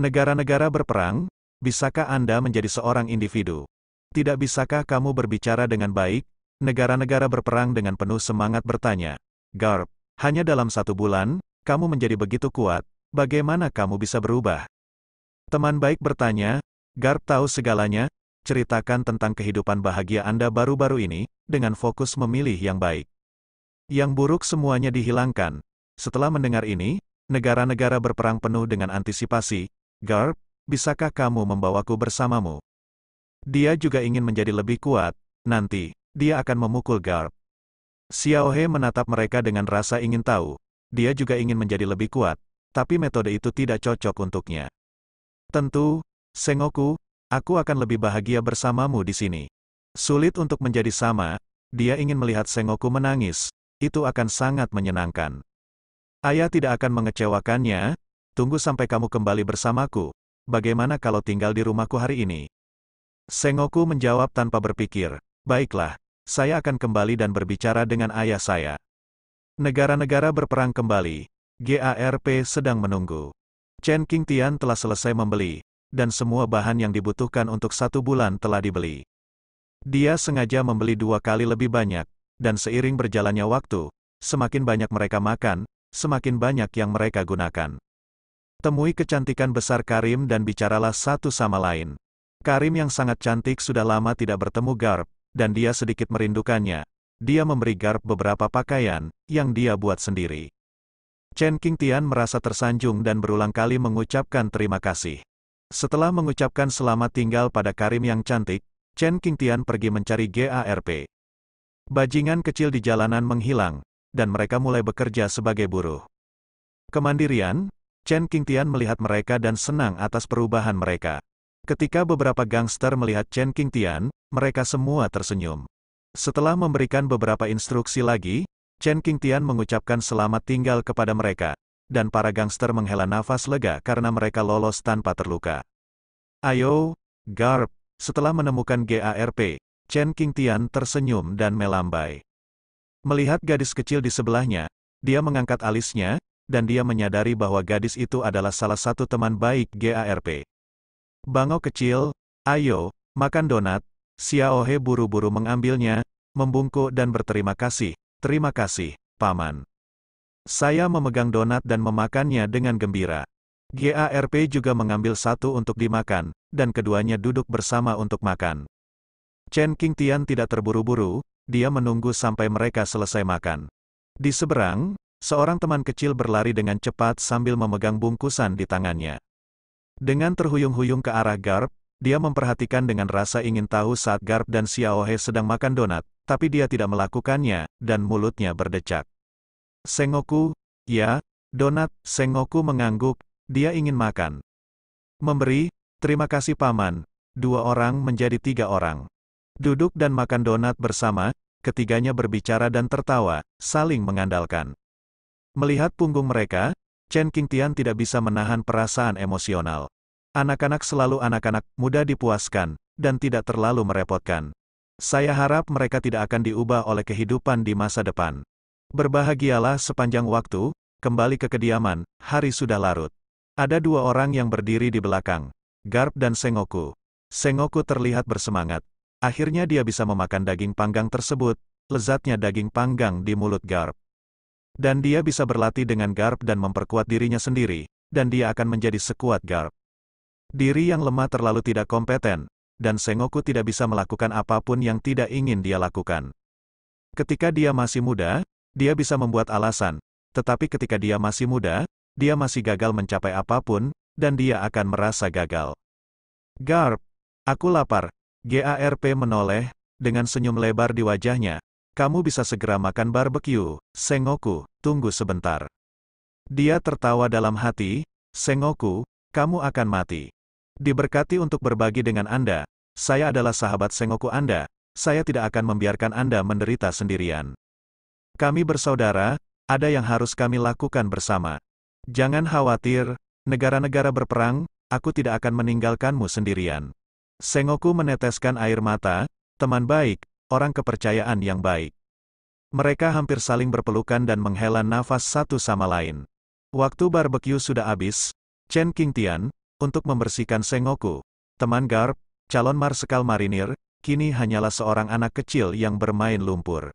Negara-negara berperang, bisakah Anda menjadi seorang individu? Tidak bisakah kamu berbicara dengan baik? Negara-negara berperang dengan penuh semangat bertanya. Garp, hanya dalam satu bulan, kamu menjadi begitu kuat, bagaimana kamu bisa berubah? Teman baik bertanya, Garp tahu segalanya, ceritakan tentang kehidupan bahagia Anda baru-baru ini, dengan fokus memilih yang baik. Yang buruk semuanya dihilangkan. Setelah mendengar ini, negara-negara berperang penuh dengan antisipasi, Garp, bisakah kamu membawaku bersamamu? Dia juga ingin menjadi lebih kuat, nanti, dia akan memukul Garp. Xiaohe menatap mereka dengan rasa ingin tahu. Dia juga ingin menjadi lebih kuat, tapi metode itu tidak cocok untuknya. Tentu, Sengoku, aku akan lebih bahagia bersamamu di sini. Sulit untuk menjadi sama, dia ingin melihat Sengoku menangis, itu akan sangat menyenangkan. Ayah tidak akan mengecewakannya, tunggu sampai kamu kembali bersamaku, bagaimana kalau tinggal di rumahku hari ini? Sengoku menjawab tanpa berpikir, baiklah, saya akan kembali dan berbicara dengan ayah saya. Negara-negara berperang kembali. GARP sedang menunggu. Chen Tian telah selesai membeli, dan semua bahan yang dibutuhkan untuk satu bulan telah dibeli. Dia sengaja membeli dua kali lebih banyak, dan seiring berjalannya waktu, semakin banyak mereka makan, semakin banyak yang mereka gunakan. Temui kecantikan besar Karim dan bicaralah satu sama lain. Karim yang sangat cantik sudah lama tidak bertemu Garp, dan dia sedikit merindukannya. Dia memberi Garp beberapa pakaian, yang dia buat sendiri. Chen Tian merasa tersanjung dan berulang kali mengucapkan terima kasih. Setelah mengucapkan selamat tinggal pada Karim yang cantik, Chen Tian pergi mencari GARP. Bajingan kecil di jalanan menghilang, dan mereka mulai bekerja sebagai buruh. Kemandirian, Chen Tian melihat mereka dan senang atas perubahan mereka. Ketika beberapa gangster melihat Chen Tian, mereka semua tersenyum. Setelah memberikan beberapa instruksi lagi, Chen Qingtian mengucapkan selamat tinggal kepada mereka, dan para gangster menghela nafas lega karena mereka lolos tanpa terluka. Ayo, Garp, setelah menemukan GARP, Chen Qingtian tersenyum dan melambai. Melihat gadis kecil di sebelahnya, dia mengangkat alisnya, dan dia menyadari bahwa gadis itu adalah salah satu teman baik GARP. Bango kecil, ayo, makan donat, Xiaohe buru-buru mengambilnya, membungkuk dan berterima kasih. Terima kasih, Paman. Saya memegang donat dan memakannya dengan gembira. GARP juga mengambil satu untuk dimakan, dan keduanya duduk bersama untuk makan. Chen Tian tidak terburu-buru, dia menunggu sampai mereka selesai makan. Di seberang, seorang teman kecil berlari dengan cepat sambil memegang bungkusan di tangannya. Dengan terhuyung-huyung ke arah Garp, dia memperhatikan dengan rasa ingin tahu saat Garp dan Xiaohe sedang makan donat, tapi dia tidak melakukannya, dan mulutnya berdecak. Sengoku, ya, donat, Sengoku mengangguk, dia ingin makan. Memberi, terima kasih paman, dua orang menjadi tiga orang. Duduk dan makan donat bersama, ketiganya berbicara dan tertawa, saling mengandalkan. Melihat punggung mereka, Chen Qingtian tidak bisa menahan perasaan emosional. Anak-anak selalu anak-anak mudah dipuaskan, dan tidak terlalu merepotkan. Saya harap mereka tidak akan diubah oleh kehidupan di masa depan. Berbahagialah sepanjang waktu, kembali ke kediaman, hari sudah larut. Ada dua orang yang berdiri di belakang, Garp dan Sengoku. Sengoku terlihat bersemangat. Akhirnya dia bisa memakan daging panggang tersebut, lezatnya daging panggang di mulut Garp. Dan dia bisa berlatih dengan Garp dan memperkuat dirinya sendiri, dan dia akan menjadi sekuat Garp. Diri yang lemah terlalu tidak kompeten, dan Sengoku tidak bisa melakukan apapun yang tidak ingin dia lakukan. Ketika dia masih muda, dia bisa membuat alasan, tetapi ketika dia masih muda, dia masih gagal mencapai apapun, dan dia akan merasa gagal. Garp, aku lapar. GARP menoleh, dengan senyum lebar di wajahnya. Kamu bisa segera makan barbeque, Sengoku, tunggu sebentar. Dia tertawa dalam hati, Sengoku, kamu akan mati. Diberkati untuk berbagi dengan Anda, saya adalah sahabat Sengoku Anda, saya tidak akan membiarkan Anda menderita sendirian. Kami bersaudara, ada yang harus kami lakukan bersama. Jangan khawatir, negara-negara berperang, aku tidak akan meninggalkanmu sendirian. Sengoku meneteskan air mata, teman baik, orang kepercayaan yang baik. Mereka hampir saling berpelukan dan menghela nafas satu sama lain. Waktu barbeque sudah habis, Chen Qingtian, untuk membersihkan Sengoku. Teman Garp, calon marsekal marinir, kini hanyalah seorang anak kecil yang bermain lumpur.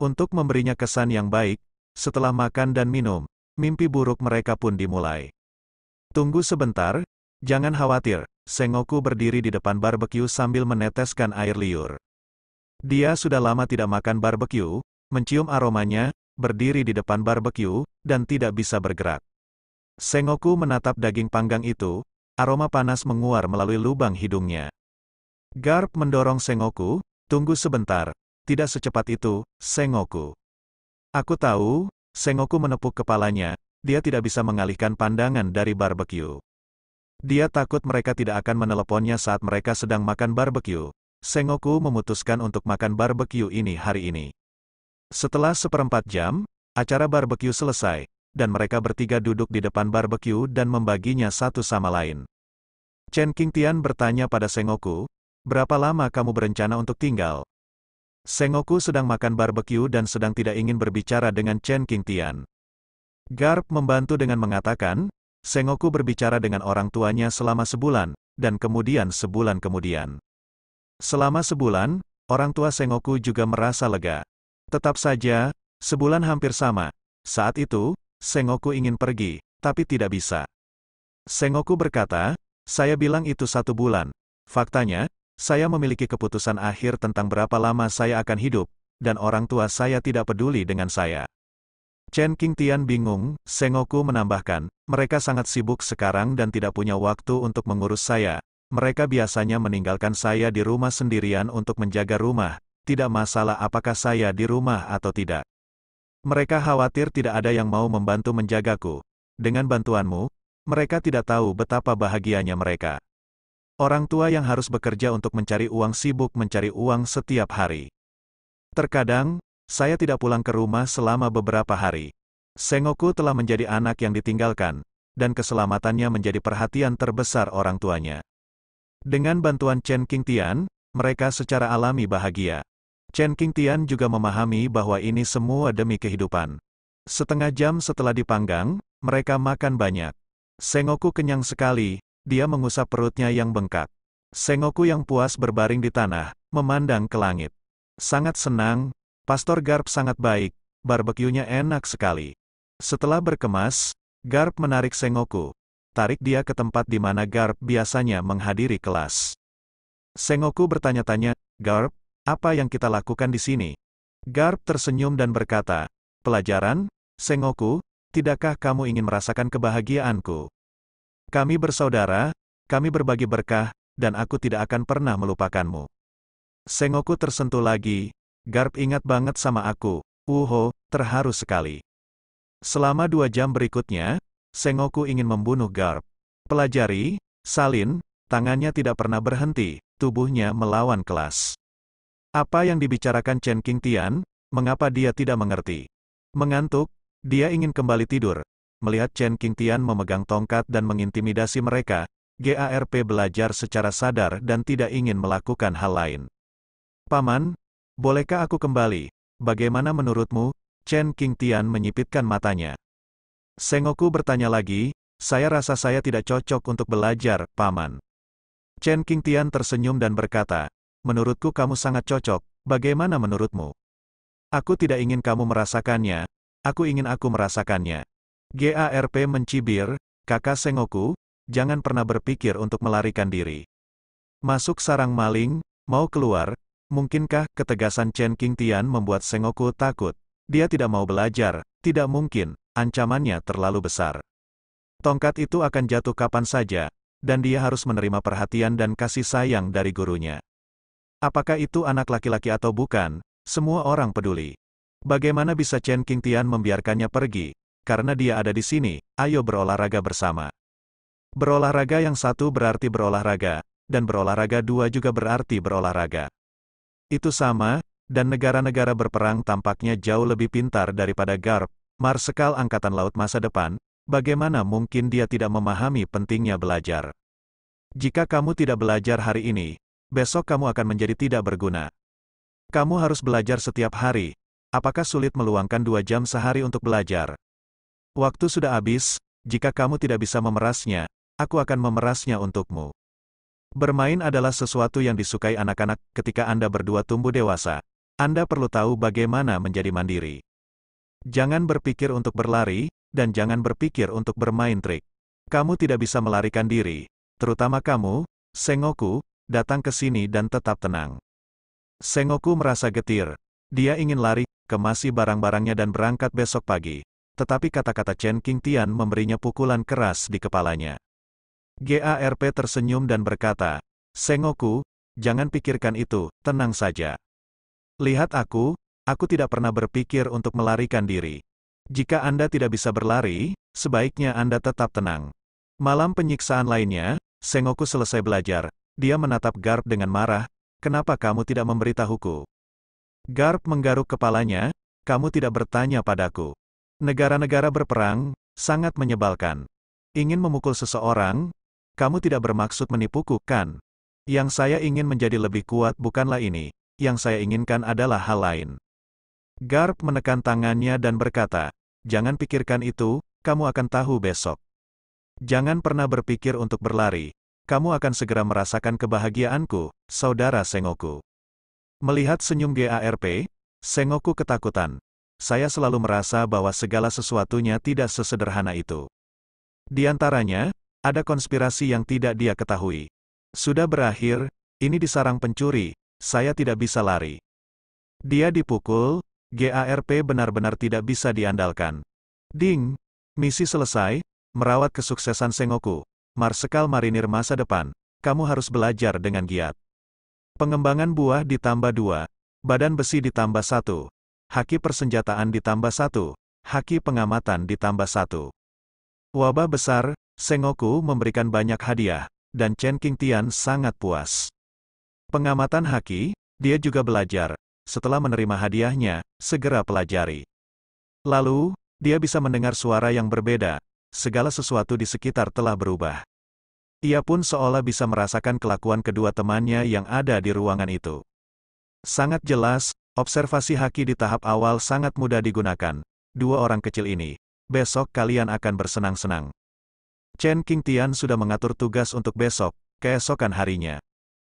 Untuk memberinya kesan yang baik, setelah makan dan minum, mimpi buruk mereka pun dimulai. Tunggu sebentar, jangan khawatir, Sengoku berdiri di depan barbeque sambil meneteskan air liur. Dia sudah lama tidak makan barbeque, mencium aromanya, berdiri di depan barbeque, dan tidak bisa bergerak. Sengoku menatap daging panggang itu, aroma panas menguar melalui lubang hidungnya. Garp mendorong Sengoku, tunggu sebentar, tidak secepat itu, Sengoku. Aku tahu, Sengoku menepuk kepalanya, dia tidak bisa mengalihkan pandangan dari barbeque. Dia takut mereka tidak akan meneleponnya saat mereka sedang makan barbeque. Sengoku memutuskan untuk makan barbeque ini hari ini. Setelah seperempat jam, acara barbeque selesai, dan mereka bertiga duduk di depan barbeque dan membaginya satu sama lain. Chen Qingtian bertanya pada Sengoku, berapa lama kamu berencana untuk tinggal? Sengoku sedang makan barbeque dan sedang tidak ingin berbicara dengan Chen Qingtian. Garp membantu dengan mengatakan, Sengoku berbicara dengan orang tuanya selama sebulan, dan kemudian sebulan kemudian. Selama sebulan, orang tua Sengoku juga merasa lega. Tetap saja, sebulan hampir sama. Saat itu, Sengoku ingin pergi, tapi tidak bisa. Sengoku berkata, saya bilang itu satu bulan. Faktanya, saya memiliki keputusan akhir tentang berapa lama saya akan hidup, dan orang tua saya tidak peduli dengan saya. Chen King Tian bingung, Sengoku menambahkan, mereka sangat sibuk sekarang dan tidak punya waktu untuk mengurus saya. Mereka biasanya meninggalkan saya di rumah sendirian untuk menjaga rumah, tidak masalah apakah saya di rumah atau tidak. Mereka khawatir tidak ada yang mau membantu menjagaku. Dengan bantuanmu, mereka tidak tahu betapa bahagianya mereka. Orang tua yang harus bekerja untuk mencari uang sibuk mencari uang setiap hari. Terkadang, saya tidak pulang ke rumah selama beberapa hari. Sengoku telah menjadi anak yang ditinggalkan, dan keselamatannya menjadi perhatian terbesar orang tuanya. Dengan bantuan Chen Tian, mereka secara alami bahagia. Chen Tian juga memahami bahwa ini semua demi kehidupan. Setengah jam setelah dipanggang, mereka makan banyak. Sengoku kenyang sekali, dia mengusap perutnya yang bengkak. Sengoku yang puas berbaring di tanah, memandang ke langit. Sangat senang, Pastor Garp sangat baik, barbekyunya enak sekali. Setelah berkemas, Garp menarik Sengoku. Tarik dia ke tempat di mana Garp biasanya menghadiri kelas. Sengoku bertanya-tanya, Garp, apa yang kita lakukan di sini? Garp tersenyum dan berkata, Pelajaran, Sengoku, tidakkah kamu ingin merasakan kebahagiaanku? Kami bersaudara, kami berbagi berkah, dan aku tidak akan pernah melupakanmu. Sengoku tersentuh lagi, Garp ingat banget sama aku, Uho, terharu sekali. Selama dua jam berikutnya, Sengoku ingin membunuh Garp. Pelajari, salin, tangannya tidak pernah berhenti, tubuhnya melawan kelas. Apa yang dibicarakan Chen King Tian, mengapa dia tidak mengerti? Mengantuk, dia ingin kembali tidur. Melihat Chen King Tian memegang tongkat dan mengintimidasi mereka, GARP belajar secara sadar dan tidak ingin melakukan hal lain. Paman, bolehkah aku kembali? Bagaimana menurutmu? Chen King Tian menyipitkan matanya. Sengoku bertanya lagi, saya rasa saya tidak cocok untuk belajar, Paman. Chen King Tian tersenyum dan berkata, menurutku kamu sangat cocok, bagaimana menurutmu? Aku tidak ingin kamu merasakannya, aku ingin aku merasakannya. GARP mencibir, kakak Sengoku, jangan pernah berpikir untuk melarikan diri. Masuk sarang maling, mau keluar, mungkinkah ketegasan Chen King Tian membuat Sengoku takut? Dia tidak mau belajar, tidak mungkin, ancamannya terlalu besar. Tongkat itu akan jatuh kapan saja, dan dia harus menerima perhatian dan kasih sayang dari gurunya. Apakah itu anak laki-laki atau bukan, semua orang peduli. Bagaimana bisa Chen Tian membiarkannya pergi? Karena dia ada di sini, ayo berolahraga bersama. Berolahraga yang satu berarti berolahraga, dan berolahraga dua juga berarti berolahraga. Itu sama, dan negara-negara berperang tampaknya jauh lebih pintar daripada Garp, Marsekal Angkatan Laut masa depan, bagaimana mungkin dia tidak memahami pentingnya belajar. Jika kamu tidak belajar hari ini, Besok kamu akan menjadi tidak berguna. Kamu harus belajar setiap hari. Apakah sulit meluangkan dua jam sehari untuk belajar? Waktu sudah habis, jika kamu tidak bisa memerasnya, aku akan memerasnya untukmu. Bermain adalah sesuatu yang disukai anak-anak ketika Anda berdua tumbuh dewasa. Anda perlu tahu bagaimana menjadi mandiri. Jangan berpikir untuk berlari, dan jangan berpikir untuk bermain trik. Kamu tidak bisa melarikan diri, terutama kamu, Sengoku, datang ke sini dan tetap tenang. Sengoku merasa getir. Dia ingin lari, kemasi barang-barangnya dan berangkat besok pagi. Tetapi kata-kata Chen King Tian memberinya pukulan keras di kepalanya. GARP tersenyum dan berkata, Sengoku, jangan pikirkan itu, tenang saja. Lihat aku, aku tidak pernah berpikir untuk melarikan diri. Jika Anda tidak bisa berlari, sebaiknya Anda tetap tenang. Malam penyiksaan lainnya, Sengoku selesai belajar, dia menatap Garp dengan marah, kenapa kamu tidak memberitahuku? Garp menggaruk kepalanya, kamu tidak bertanya padaku. Negara-negara berperang, sangat menyebalkan. Ingin memukul seseorang, kamu tidak bermaksud menipuku, kan? Yang saya ingin menjadi lebih kuat bukanlah ini, yang saya inginkan adalah hal lain. Garp menekan tangannya dan berkata, jangan pikirkan itu, kamu akan tahu besok. Jangan pernah berpikir untuk berlari, kamu akan segera merasakan kebahagiaanku, saudara Sengoku. Melihat senyum GARP, Sengoku ketakutan. Saya selalu merasa bahwa segala sesuatunya tidak sesederhana itu. Di antaranya, ada konspirasi yang tidak dia ketahui. Sudah berakhir, ini disarang pencuri, saya tidak bisa lari. Dia dipukul, GARP benar-benar tidak bisa diandalkan. Ding! Misi selesai, merawat kesuksesan Sengoku. Marsekal Marinir masa depan, kamu harus belajar dengan giat. Pengembangan buah ditambah dua, badan besi ditambah satu, haki persenjataan ditambah satu, haki pengamatan ditambah satu. Wabah besar, Sengoku memberikan banyak hadiah, dan Chen Tian sangat puas. Pengamatan haki, dia juga belajar, setelah menerima hadiahnya, segera pelajari. Lalu, dia bisa mendengar suara yang berbeda, segala sesuatu di sekitar telah berubah. Ia pun seolah bisa merasakan kelakuan kedua temannya yang ada di ruangan itu. Sangat jelas, observasi haki di tahap awal sangat mudah digunakan. Dua orang kecil ini, besok kalian akan bersenang-senang. Chen Tian sudah mengatur tugas untuk besok, keesokan harinya.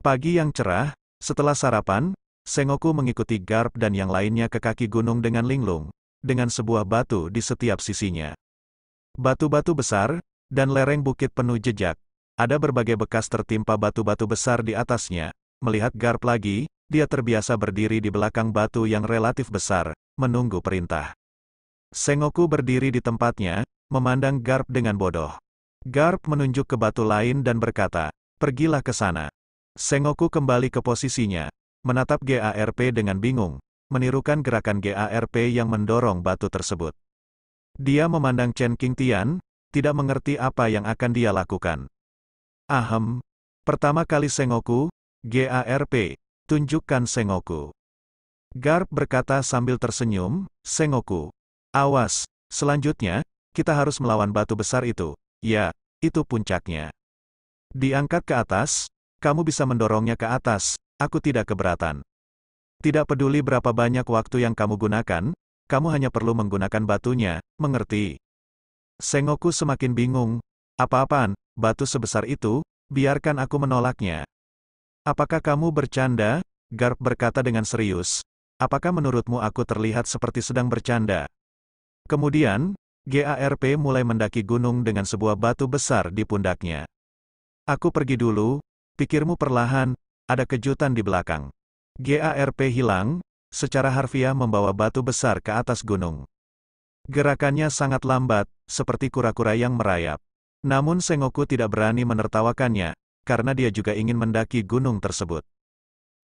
Pagi yang cerah, setelah sarapan, Sengoku mengikuti Garp dan yang lainnya ke kaki gunung dengan linglung, dengan sebuah batu di setiap sisinya. Batu-batu besar, dan lereng bukit penuh jejak. Ada berbagai bekas tertimpa batu-batu besar di atasnya. Melihat Garp lagi, dia terbiasa berdiri di belakang batu yang relatif besar, menunggu perintah. Sengoku berdiri di tempatnya, memandang Garp dengan bodoh. Garp menunjuk ke batu lain dan berkata, pergilah ke sana. Sengoku kembali ke posisinya, menatap GARP dengan bingung, menirukan gerakan GARP yang mendorong batu tersebut. Dia memandang Chen Qingtian, tidak mengerti apa yang akan dia lakukan. Ahem. Pertama kali Sengoku, GARP, tunjukkan Sengoku. Garp berkata sambil tersenyum, Sengoku. Awas, selanjutnya, kita harus melawan batu besar itu. Ya, itu puncaknya. Diangkat ke atas, kamu bisa mendorongnya ke atas, aku tidak keberatan. Tidak peduli berapa banyak waktu yang kamu gunakan, kamu hanya perlu menggunakan batunya, mengerti? Sengoku semakin bingung. Apa-apaan, batu sebesar itu, biarkan aku menolaknya. Apakah kamu bercanda? Garp berkata dengan serius. Apakah menurutmu aku terlihat seperti sedang bercanda? Kemudian, GARP mulai mendaki gunung dengan sebuah batu besar di pundaknya. Aku pergi dulu, pikirmu perlahan, ada kejutan di belakang. GARP hilang, secara harfiah membawa batu besar ke atas gunung. Gerakannya sangat lambat, seperti kura-kura yang merayap. Namun Sengoku tidak berani menertawakannya, karena dia juga ingin mendaki gunung tersebut.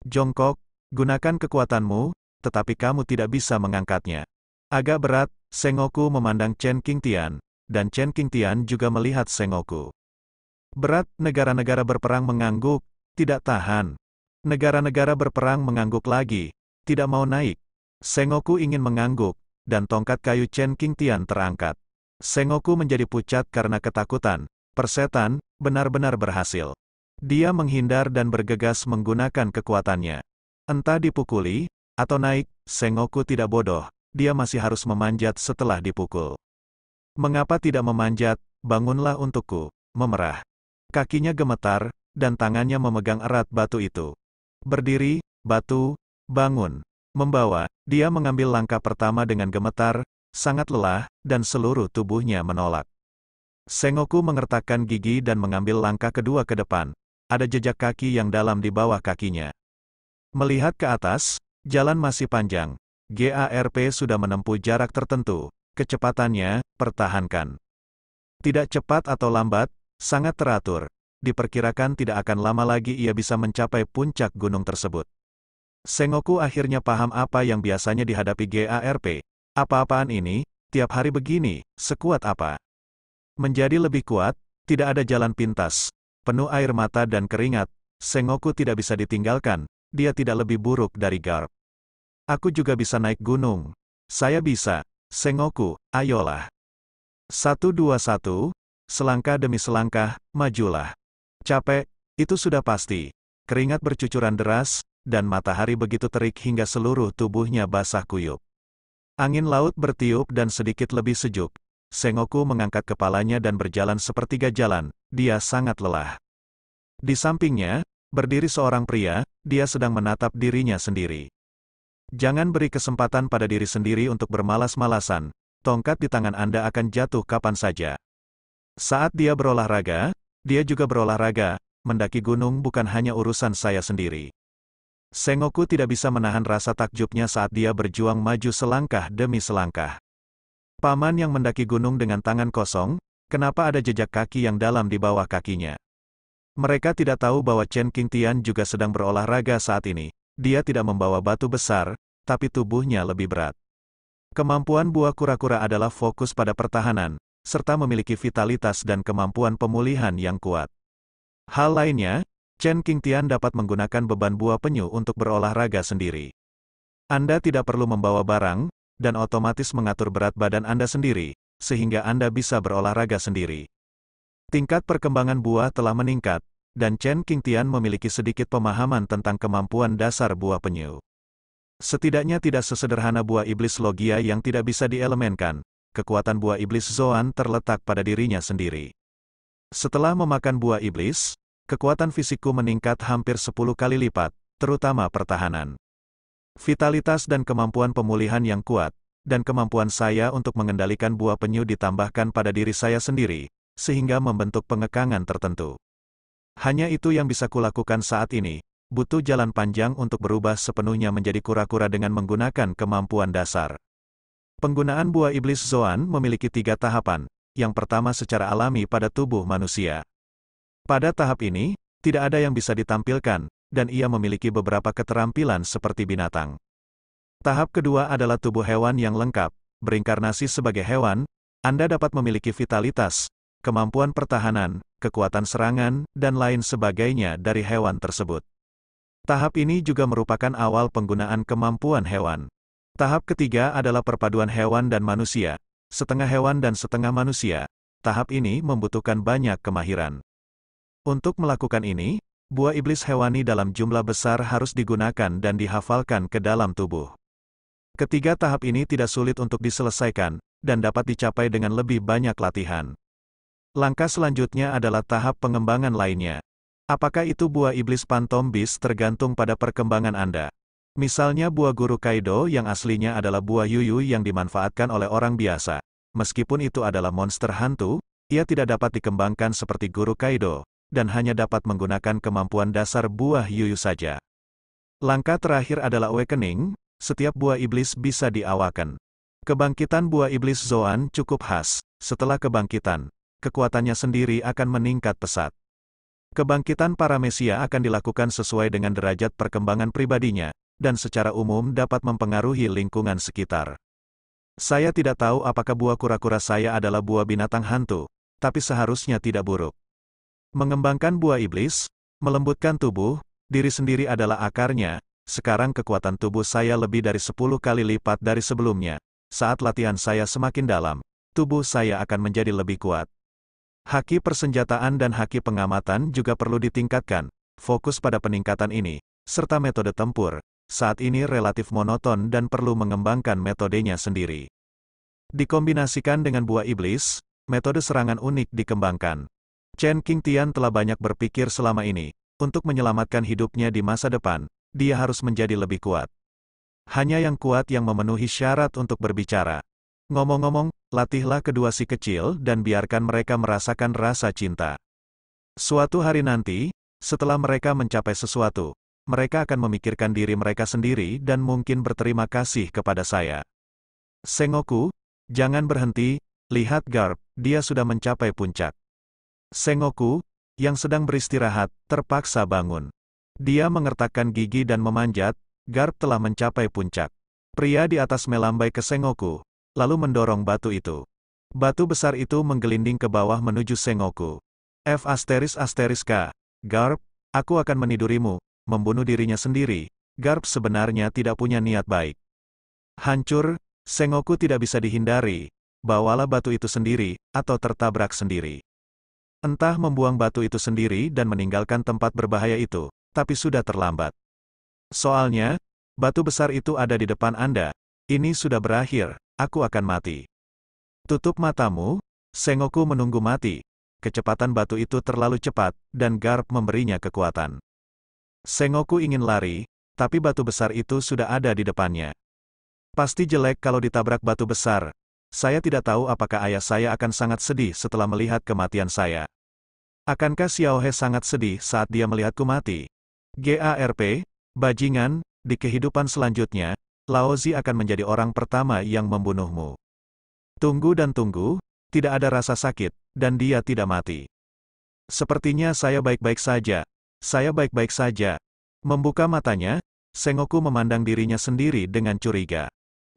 Jongkok, gunakan kekuatanmu, tetapi kamu tidak bisa mengangkatnya. Agak berat, Sengoku memandang Chen Tian, dan Chen Tian juga melihat Sengoku. Berat, negara-negara berperang mengangguk, tidak tahan. Negara-negara berperang mengangguk lagi, tidak mau naik. Sengoku ingin mengangguk, dan tongkat kayu Chen King Tian terangkat. Sengoku menjadi pucat karena ketakutan. Persetan, benar-benar berhasil. Dia menghindar dan bergegas menggunakan kekuatannya. Entah dipukuli, atau naik, Sengoku tidak bodoh, dia masih harus memanjat setelah dipukul. Mengapa tidak memanjat, bangunlah untukku, memerah. Kakinya gemetar, dan tangannya memegang erat batu itu. Berdiri, batu, Bangun. Membawa, dia mengambil langkah pertama dengan gemetar, sangat lelah, dan seluruh tubuhnya menolak. Sengoku mengertakkan gigi dan mengambil langkah kedua ke depan. Ada jejak kaki yang dalam di bawah kakinya. Melihat ke atas, jalan masih panjang. GARP sudah menempuh jarak tertentu. Kecepatannya, pertahankan. Tidak cepat atau lambat, sangat teratur. Diperkirakan tidak akan lama lagi ia bisa mencapai puncak gunung tersebut. Sengoku akhirnya paham apa yang biasanya dihadapi GARP. Apa-apaan ini, tiap hari begini, sekuat apa. Menjadi lebih kuat, tidak ada jalan pintas. Penuh air mata dan keringat, Sengoku tidak bisa ditinggalkan, dia tidak lebih buruk dari Garp. Aku juga bisa naik gunung. Saya bisa, Sengoku, ayolah. Satu dua satu, selangkah demi selangkah, majulah. Capek, itu sudah pasti. Keringat bercucuran deras, dan matahari begitu terik hingga seluruh tubuhnya basah kuyup. Angin laut bertiup dan sedikit lebih sejuk. Sengoku mengangkat kepalanya dan berjalan sepertiga jalan, dia sangat lelah. Di sampingnya, berdiri seorang pria, dia sedang menatap dirinya sendiri. Jangan beri kesempatan pada diri sendiri untuk bermalas-malasan, tongkat di tangan Anda akan jatuh kapan saja. Saat dia berolahraga, dia juga berolahraga, mendaki gunung bukan hanya urusan saya sendiri. Sengoku tidak bisa menahan rasa takjubnya saat dia berjuang maju selangkah demi selangkah. Paman yang mendaki gunung dengan tangan kosong, kenapa ada jejak kaki yang dalam di bawah kakinya? Mereka tidak tahu bahwa Chen Tian juga sedang berolahraga saat ini. Dia tidak membawa batu besar, tapi tubuhnya lebih berat. Kemampuan buah kura-kura adalah fokus pada pertahanan, serta memiliki vitalitas dan kemampuan pemulihan yang kuat. Hal lainnya, Chen Qingtian dapat menggunakan beban buah penyu untuk berolahraga sendiri. Anda tidak perlu membawa barang, dan otomatis mengatur berat badan Anda sendiri, sehingga Anda bisa berolahraga sendiri. Tingkat perkembangan buah telah meningkat, dan Chen Qingtian memiliki sedikit pemahaman tentang kemampuan dasar buah penyu. Setidaknya tidak sesederhana buah iblis logia yang tidak bisa dielemenkan, kekuatan buah iblis Zoan terletak pada dirinya sendiri. Setelah memakan buah iblis, kekuatan fisikku meningkat hampir 10 kali lipat, terutama pertahanan. Vitalitas dan kemampuan pemulihan yang kuat, dan kemampuan saya untuk mengendalikan buah penyu ditambahkan pada diri saya sendiri, sehingga membentuk pengekangan tertentu. Hanya itu yang bisa kulakukan saat ini, butuh jalan panjang untuk berubah sepenuhnya menjadi kura-kura dengan menggunakan kemampuan dasar. Penggunaan buah iblis Zoan memiliki tiga tahapan, yang pertama secara alami pada tubuh manusia. Pada tahap ini, tidak ada yang bisa ditampilkan, dan ia memiliki beberapa keterampilan seperti binatang. Tahap kedua adalah tubuh hewan yang lengkap, berinkarnasi sebagai hewan, Anda dapat memiliki vitalitas, kemampuan pertahanan, kekuatan serangan, dan lain sebagainya dari hewan tersebut. Tahap ini juga merupakan awal penggunaan kemampuan hewan. Tahap ketiga adalah perpaduan hewan dan manusia, setengah hewan dan setengah manusia. Tahap ini membutuhkan banyak kemahiran. Untuk melakukan ini, buah iblis hewani dalam jumlah besar harus digunakan dan dihafalkan ke dalam tubuh. Ketiga tahap ini tidak sulit untuk diselesaikan, dan dapat dicapai dengan lebih banyak latihan. Langkah selanjutnya adalah tahap pengembangan lainnya. Apakah itu buah iblis pantom bis tergantung pada perkembangan Anda. Misalnya buah guru Kaido yang aslinya adalah buah Yuyu yang dimanfaatkan oleh orang biasa. Meskipun itu adalah monster hantu, ia tidak dapat dikembangkan seperti guru Kaido, dan hanya dapat menggunakan kemampuan dasar buah Yuyu saja. Langkah terakhir adalah awakening, setiap buah iblis bisa diawakan. Kebangkitan buah iblis Zoan cukup khas, setelah kebangkitan, kekuatannya sendiri akan meningkat pesat. Kebangkitan para mesia akan dilakukan sesuai dengan derajat perkembangan pribadinya, dan secara umum dapat mempengaruhi lingkungan sekitar. Saya tidak tahu apakah buah kura-kura saya adalah buah binatang hantu, tapi seharusnya tidak buruk. Mengembangkan buah iblis, melembutkan tubuh, diri sendiri adalah akarnya, sekarang kekuatan tubuh saya lebih dari 10 kali lipat dari sebelumnya. Saat latihan saya semakin dalam, tubuh saya akan menjadi lebih kuat. Haki persenjataan dan haki pengamatan juga perlu ditingkatkan, fokus pada peningkatan ini, serta metode tempur, saat ini relatif monoton dan perlu mengembangkan metodenya sendiri. Dikombinasikan dengan buah iblis, metode serangan unik dikembangkan. Chen Qingtian telah banyak berpikir selama ini, untuk menyelamatkan hidupnya di masa depan, dia harus menjadi lebih kuat. Hanya yang kuat yang memenuhi syarat untuk berbicara. Ngomong-ngomong, latihlah kedua si kecil dan biarkan mereka merasakan rasa cinta. Suatu hari nanti, setelah mereka mencapai sesuatu, mereka akan memikirkan diri mereka sendiri dan mungkin berterima kasih kepada saya. Sengoku, jangan berhenti, lihat Garp, dia sudah mencapai puncak. Sengoku, yang sedang beristirahat, terpaksa bangun. Dia mengertakkan gigi dan memanjat, Garp telah mencapai puncak. Pria di atas melambai ke Sengoku, lalu mendorong batu itu. Batu besar itu menggelinding ke bawah menuju Sengoku. F asteris asteris K. Garp, aku akan menidurimu, membunuh dirinya sendiri. Garp sebenarnya tidak punya niat baik. Hancur, Sengoku tidak bisa dihindari. Bawalah batu itu sendiri, atau tertabrak sendiri. Entah membuang batu itu sendiri dan meninggalkan tempat berbahaya itu, tapi sudah terlambat. Soalnya, batu besar itu ada di depan Anda. Ini sudah berakhir, aku akan mati. Tutup matamu, Sengoku menunggu mati. Kecepatan batu itu terlalu cepat, dan Garp memberinya kekuatan. Sengoku ingin lari, tapi batu besar itu sudah ada di depannya. Pasti jelek kalau ditabrak batu besar, saya tidak tahu apakah ayah saya akan sangat sedih setelah melihat kematian saya. Akankah Xiao He sangat sedih saat dia melihatku mati? GARP, bajingan, di kehidupan selanjutnya, Laozi akan menjadi orang pertama yang membunuhmu. Tunggu dan tunggu, tidak ada rasa sakit, dan dia tidak mati. Sepertinya saya baik-baik saja. Saya baik-baik saja. Membuka matanya, Sengoku memandang dirinya sendiri dengan curiga.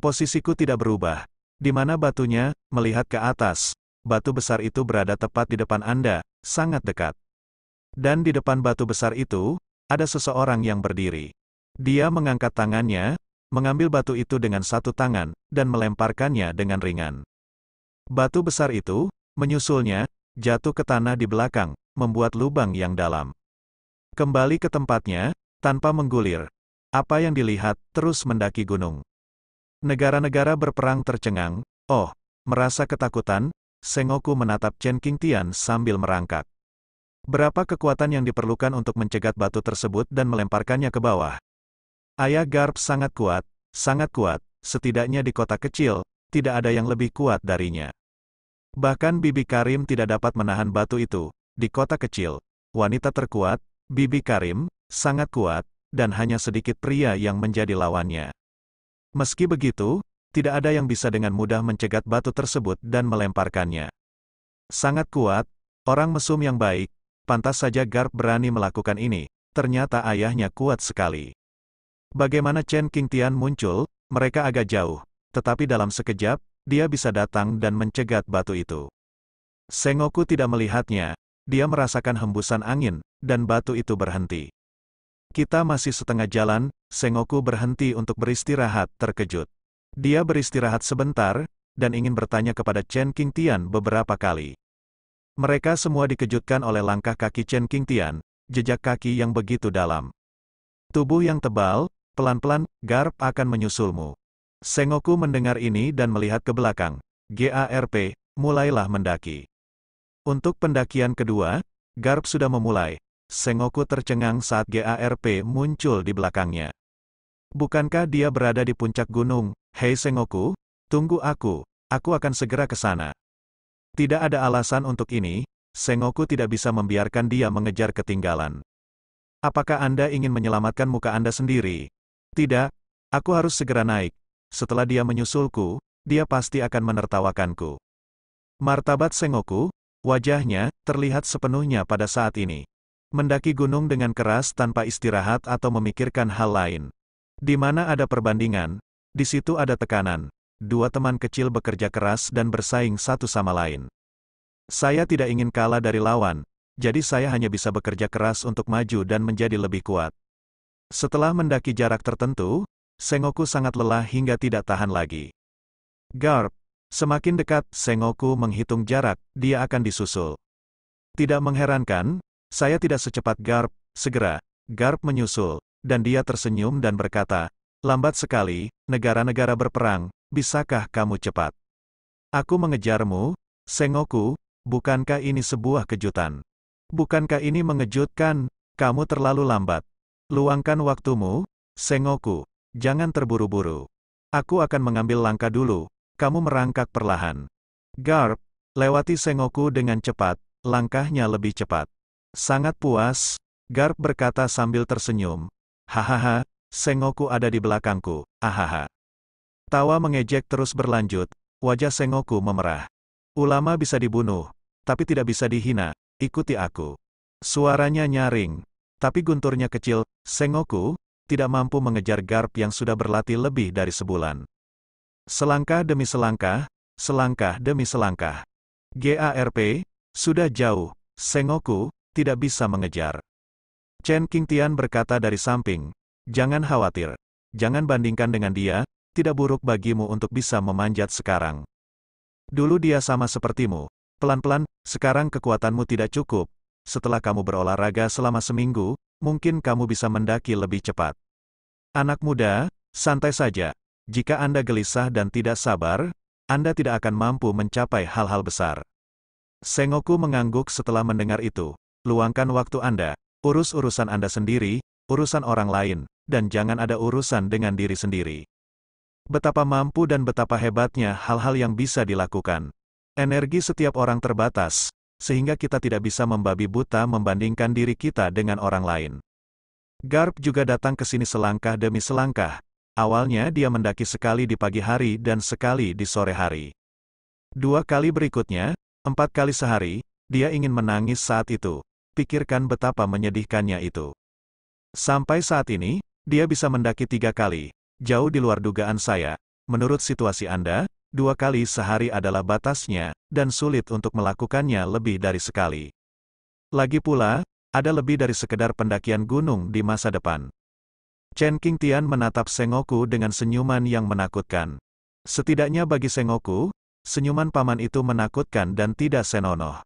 Posisiku tidak berubah, di mana batunya, melihat ke atas, batu besar itu berada tepat di depan Anda, sangat dekat. Dan di depan batu besar itu, ada seseorang yang berdiri. Dia mengangkat tangannya, mengambil batu itu dengan satu tangan, dan melemparkannya dengan ringan. Batu besar itu, menyusulnya, jatuh ke tanah di belakang, membuat lubang yang dalam. Kembali ke tempatnya, tanpa menggulir. Apa yang dilihat, terus mendaki gunung. Negara-negara berperang tercengang, oh, merasa ketakutan, Sengoku menatap Chen Tian sambil merangkak. Berapa kekuatan yang diperlukan untuk mencegat batu tersebut dan melemparkannya ke bawah? Ayah Garp sangat kuat, sangat kuat, setidaknya di kota kecil, tidak ada yang lebih kuat darinya. Bahkan Bibi Karim tidak dapat menahan batu itu, di kota kecil. Wanita terkuat, Bibi Karim, sangat kuat, dan hanya sedikit pria yang menjadi lawannya. Meski begitu, tidak ada yang bisa dengan mudah mencegat batu tersebut dan melemparkannya. Sangat kuat, orang mesum yang baik, pantas saja Garp berani melakukan ini, ternyata ayahnya kuat sekali. Bagaimana Chen Tian muncul, mereka agak jauh, tetapi dalam sekejap, dia bisa datang dan mencegat batu itu. Sengoku tidak melihatnya, dia merasakan hembusan angin, dan batu itu berhenti. Kita masih setengah jalan, Sengoku berhenti untuk beristirahat terkejut. Dia beristirahat sebentar, dan ingin bertanya kepada Chen Tian beberapa kali. Mereka semua dikejutkan oleh langkah kaki Chen Tian, jejak kaki yang begitu dalam. Tubuh yang tebal, pelan-pelan, Garp akan menyusulmu. Sengoku mendengar ini dan melihat ke belakang. GARP, mulailah mendaki. Untuk pendakian kedua, Garp sudah memulai. Sengoku tercengang saat GARP muncul di belakangnya. Bukankah dia berada di puncak gunung? Hei Sengoku, tunggu aku, aku akan segera ke sana. Tidak ada alasan untuk ini, Sengoku tidak bisa membiarkan dia mengejar ketinggalan. Apakah Anda ingin menyelamatkan muka Anda sendiri? Tidak, aku harus segera naik. Setelah dia menyusulku, dia pasti akan menertawakanku. Martabat Sengoku, wajahnya, terlihat sepenuhnya pada saat ini. Mendaki gunung dengan keras tanpa istirahat atau memikirkan hal lain. Di mana ada perbandingan, di situ ada tekanan. Dua teman kecil bekerja keras dan bersaing satu sama lain. Saya tidak ingin kalah dari lawan, jadi saya hanya bisa bekerja keras untuk maju dan menjadi lebih kuat. Setelah mendaki jarak tertentu, Sengoku sangat lelah hingga tidak tahan lagi. Garp, semakin dekat Sengoku menghitung jarak, dia akan disusul. Tidak mengherankan, saya tidak secepat Garp, segera, Garp menyusul, dan dia tersenyum dan berkata, Lambat sekali, negara-negara berperang, bisakah kamu cepat? Aku mengejarmu, Sengoku, bukankah ini sebuah kejutan? Bukankah ini mengejutkan, kamu terlalu lambat. Luangkan waktumu, Sengoku, jangan terburu-buru. Aku akan mengambil langkah dulu, kamu merangkak perlahan. Garp, lewati Sengoku dengan cepat, langkahnya lebih cepat. Sangat puas, Garp berkata sambil tersenyum. Hahaha, Sengoku ada di belakangku, ahaha. Tawa mengejek terus berlanjut, wajah Sengoku memerah. Ulama bisa dibunuh, tapi tidak bisa dihina, ikuti aku. Suaranya nyaring, tapi gunturnya kecil, Sengoku, tidak mampu mengejar Garp yang sudah berlatih lebih dari sebulan. Selangkah demi selangkah, selangkah demi selangkah. GARP, sudah jauh, Sengoku, tidak bisa mengejar. Chen Qingtian berkata dari samping, jangan khawatir. Jangan bandingkan dengan dia, tidak buruk bagimu untuk bisa memanjat sekarang. Dulu dia sama sepertimu. Pelan-pelan, sekarang kekuatanmu tidak cukup. Setelah kamu berolahraga selama seminggu, mungkin kamu bisa mendaki lebih cepat. Anak muda, santai saja. Jika Anda gelisah dan tidak sabar, Anda tidak akan mampu mencapai hal-hal besar. Sengoku mengangguk setelah mendengar itu. Luangkan waktu Anda. Urus urusan Anda sendiri, urusan orang lain, dan jangan ada urusan dengan diri sendiri. Betapa mampu dan betapa hebatnya hal-hal yang bisa dilakukan. Energi setiap orang terbatas, sehingga kita tidak bisa membabi buta membandingkan diri kita dengan orang lain. Garp juga datang ke sini selangkah demi selangkah. Awalnya dia mendaki sekali di pagi hari dan sekali di sore hari. Dua kali berikutnya, empat kali sehari, dia ingin menangis saat itu, pikirkan betapa menyedihkannya itu. Sampai saat ini, dia bisa mendaki tiga kali, jauh di luar dugaan saya, menurut situasi Anda, dua kali sehari adalah batasnya, dan sulit untuk melakukannya lebih dari sekali. Lagi pula, ada lebih dari sekedar pendakian gunung di masa depan. Chen Tian menatap Sengoku dengan senyuman yang menakutkan. Setidaknya bagi Sengoku, senyuman paman itu menakutkan dan tidak senonoh.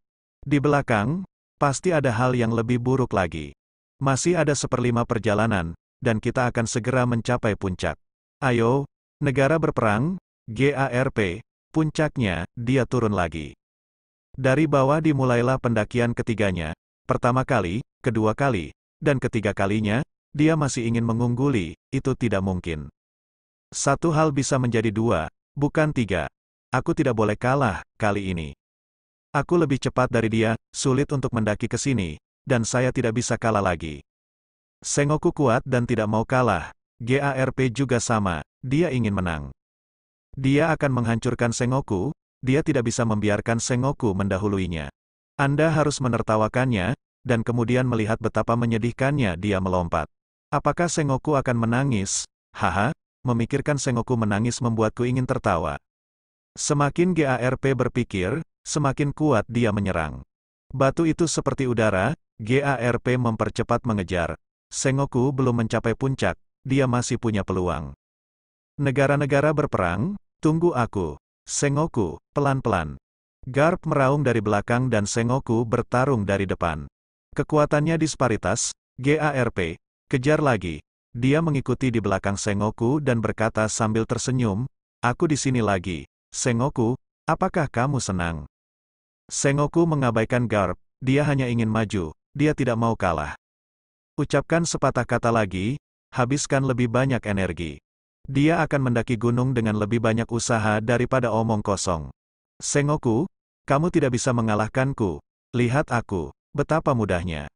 Di belakang, Pasti ada hal yang lebih buruk lagi. Masih ada seperlima perjalanan, dan kita akan segera mencapai puncak. Ayo, negara berperang, GARP, puncaknya, dia turun lagi. Dari bawah dimulailah pendakian ketiganya, pertama kali, kedua kali, dan ketiga kalinya, dia masih ingin mengungguli, itu tidak mungkin. Satu hal bisa menjadi dua, bukan tiga. Aku tidak boleh kalah, kali ini. Aku lebih cepat dari dia, sulit untuk mendaki ke sini, dan saya tidak bisa kalah lagi. Sengoku kuat dan tidak mau kalah. GARP juga sama, dia ingin menang. Dia akan menghancurkan Sengoku, dia tidak bisa membiarkan Sengoku mendahuluinya. Anda harus menertawakannya, dan kemudian melihat betapa menyedihkannya dia melompat. Apakah Sengoku akan menangis? Haha, memikirkan Sengoku menangis membuatku ingin tertawa. Semakin GARP berpikir, Semakin kuat dia menyerang. Batu itu seperti udara, GARP mempercepat mengejar. Sengoku belum mencapai puncak, dia masih punya peluang. Negara-negara berperang, tunggu aku. Sengoku, pelan-pelan. Garp meraung dari belakang dan Sengoku bertarung dari depan. Kekuatannya disparitas, GARP, kejar lagi. Dia mengikuti di belakang Sengoku dan berkata sambil tersenyum, Aku di sini lagi, Sengoku, apakah kamu senang? Sengoku mengabaikan Garp, dia hanya ingin maju, dia tidak mau kalah. Ucapkan sepatah kata lagi, habiskan lebih banyak energi. Dia akan mendaki gunung dengan lebih banyak usaha daripada omong kosong. Sengoku, kamu tidak bisa mengalahkanku, lihat aku, betapa mudahnya.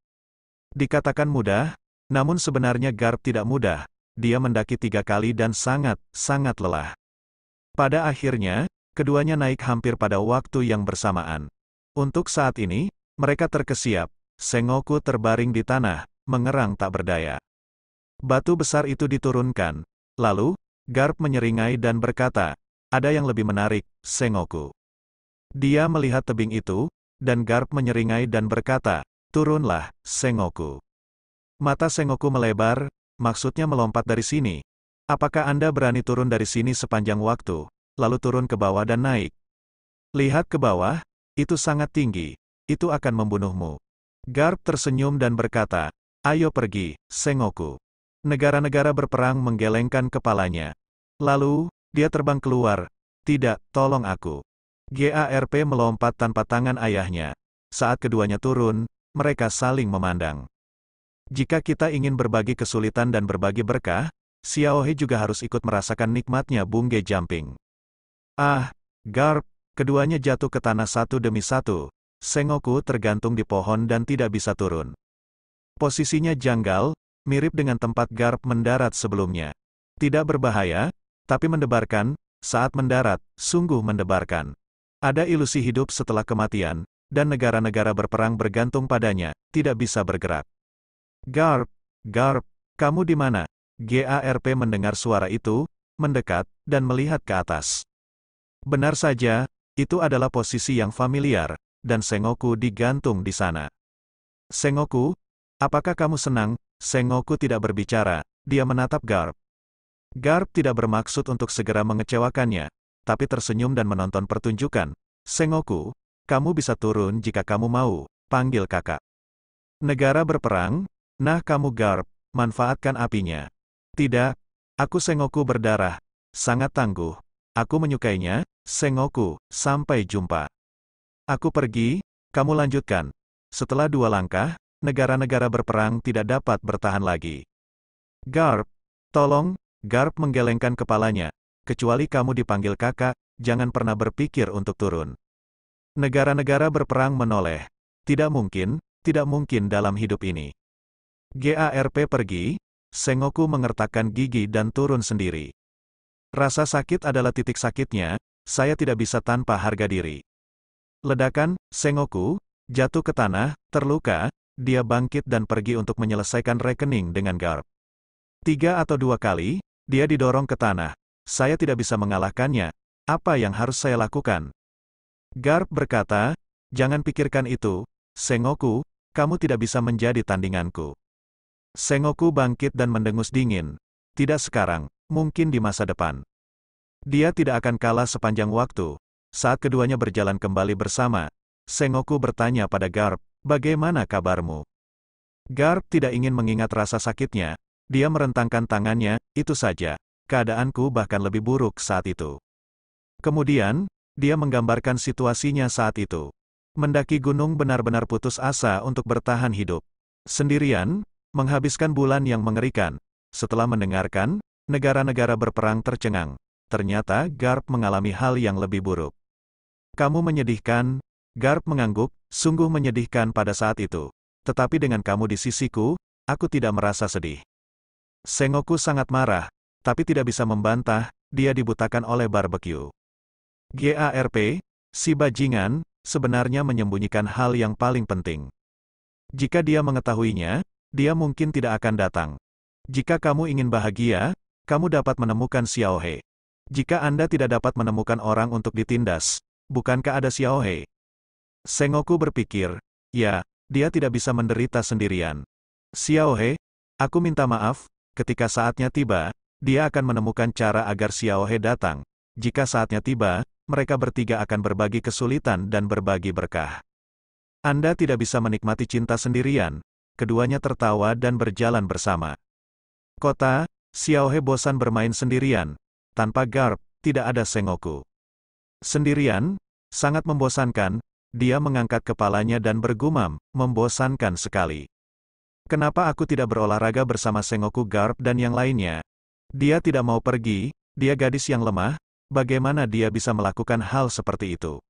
Dikatakan mudah, namun sebenarnya Garp tidak mudah, dia mendaki tiga kali dan sangat, sangat lelah. Pada akhirnya, keduanya naik hampir pada waktu yang bersamaan. Untuk saat ini, mereka terkesiap, Sengoku terbaring di tanah, mengerang tak berdaya. Batu besar itu diturunkan, lalu, Garp menyeringai dan berkata, ada yang lebih menarik, Sengoku. Dia melihat tebing itu, dan Garp menyeringai dan berkata, turunlah, Sengoku. Mata Sengoku melebar, maksudnya melompat dari sini. Apakah Anda berani turun dari sini sepanjang waktu, lalu turun ke bawah dan naik? Lihat ke bawah, itu sangat tinggi. Itu akan membunuhmu. Garp tersenyum dan berkata, Ayo pergi, Sengoku. Negara-negara berperang menggelengkan kepalanya. Lalu, dia terbang keluar. Tidak, tolong aku. GARP melompat tanpa tangan ayahnya. Saat keduanya turun, mereka saling memandang. Jika kita ingin berbagi kesulitan dan berbagi berkah, Xiaohe juga harus ikut merasakan nikmatnya bungee jumping. Ah, Garp, Keduanya jatuh ke tanah satu demi satu. Sengoku tergantung di pohon dan tidak bisa turun. Posisinya janggal, mirip dengan tempat Garp mendarat sebelumnya. Tidak berbahaya, tapi mendebarkan, saat mendarat, sungguh mendebarkan. Ada ilusi hidup setelah kematian, dan negara-negara berperang bergantung padanya, tidak bisa bergerak. Garp, Garp, kamu di mana? GARP mendengar suara itu, mendekat, dan melihat ke atas. Benar saja, itu adalah posisi yang familiar, dan Sengoku digantung di sana. Sengoku, apakah kamu senang? Sengoku tidak berbicara, dia menatap Garp. Garp tidak bermaksud untuk segera mengecewakannya, tapi tersenyum dan menonton pertunjukan. Sengoku, kamu bisa turun jika kamu mau, panggil kakak. Negara berperang? Nah kamu Garp, manfaatkan apinya. Tidak, aku Sengoku berdarah, sangat tangguh. Aku menyukainya, Sengoku, sampai jumpa. Aku pergi, kamu lanjutkan. Setelah dua langkah, negara-negara berperang tidak dapat bertahan lagi. Garp, tolong, Garp menggelengkan kepalanya. Kecuali kamu dipanggil kakak, jangan pernah berpikir untuk turun. Negara-negara berperang menoleh. Tidak mungkin, tidak mungkin dalam hidup ini. GARP pergi, Sengoku mengertakkan gigi dan turun sendiri. Rasa sakit adalah titik sakitnya, saya tidak bisa tanpa harga diri. Ledakan, Sengoku, jatuh ke tanah, terluka, dia bangkit dan pergi untuk menyelesaikan rekening dengan Garp. Tiga atau dua kali, dia didorong ke tanah. Saya tidak bisa mengalahkannya. Apa yang harus saya lakukan? Garp berkata, jangan pikirkan itu, Sengoku, kamu tidak bisa menjadi tandinganku. Sengoku bangkit dan mendengus dingin. Tidak sekarang, mungkin di masa depan. Dia tidak akan kalah sepanjang waktu. Saat keduanya berjalan kembali bersama, Sengoku bertanya pada Garp, bagaimana kabarmu? Garp tidak ingin mengingat rasa sakitnya, dia merentangkan tangannya, itu saja. Keadaanku bahkan lebih buruk saat itu. Kemudian, dia menggambarkan situasinya saat itu. Mendaki gunung benar-benar putus asa untuk bertahan hidup. Sendirian, menghabiskan bulan yang mengerikan. Setelah mendengarkan, negara-negara berperang tercengang ternyata Garp mengalami hal yang lebih buruk. Kamu menyedihkan, Garp mengangguk, sungguh menyedihkan pada saat itu. Tetapi dengan kamu di sisiku, aku tidak merasa sedih. Sengoku sangat marah, tapi tidak bisa membantah, dia dibutakan oleh barbecue. GARP, si bajingan, sebenarnya menyembunyikan hal yang paling penting. Jika dia mengetahuinya, dia mungkin tidak akan datang. Jika kamu ingin bahagia, kamu dapat menemukan Xiaohe. Jika Anda tidak dapat menemukan orang untuk ditindas, bukankah ada Xiaohe? Sengoku berpikir, ya, dia tidak bisa menderita sendirian. Xiaohe, aku minta maaf, ketika saatnya tiba, dia akan menemukan cara agar Xiaohe datang. Jika saatnya tiba, mereka bertiga akan berbagi kesulitan dan berbagi berkah. Anda tidak bisa menikmati cinta sendirian, keduanya tertawa dan berjalan bersama. Kota, Xiaohe bosan bermain sendirian, tanpa garp, tidak ada sengoku. Sendirian, sangat membosankan, dia mengangkat kepalanya dan bergumam, membosankan sekali. Kenapa aku tidak berolahraga bersama Sengoku Garp dan yang lainnya? Dia tidak mau pergi, dia gadis yang lemah, bagaimana dia bisa melakukan hal seperti itu?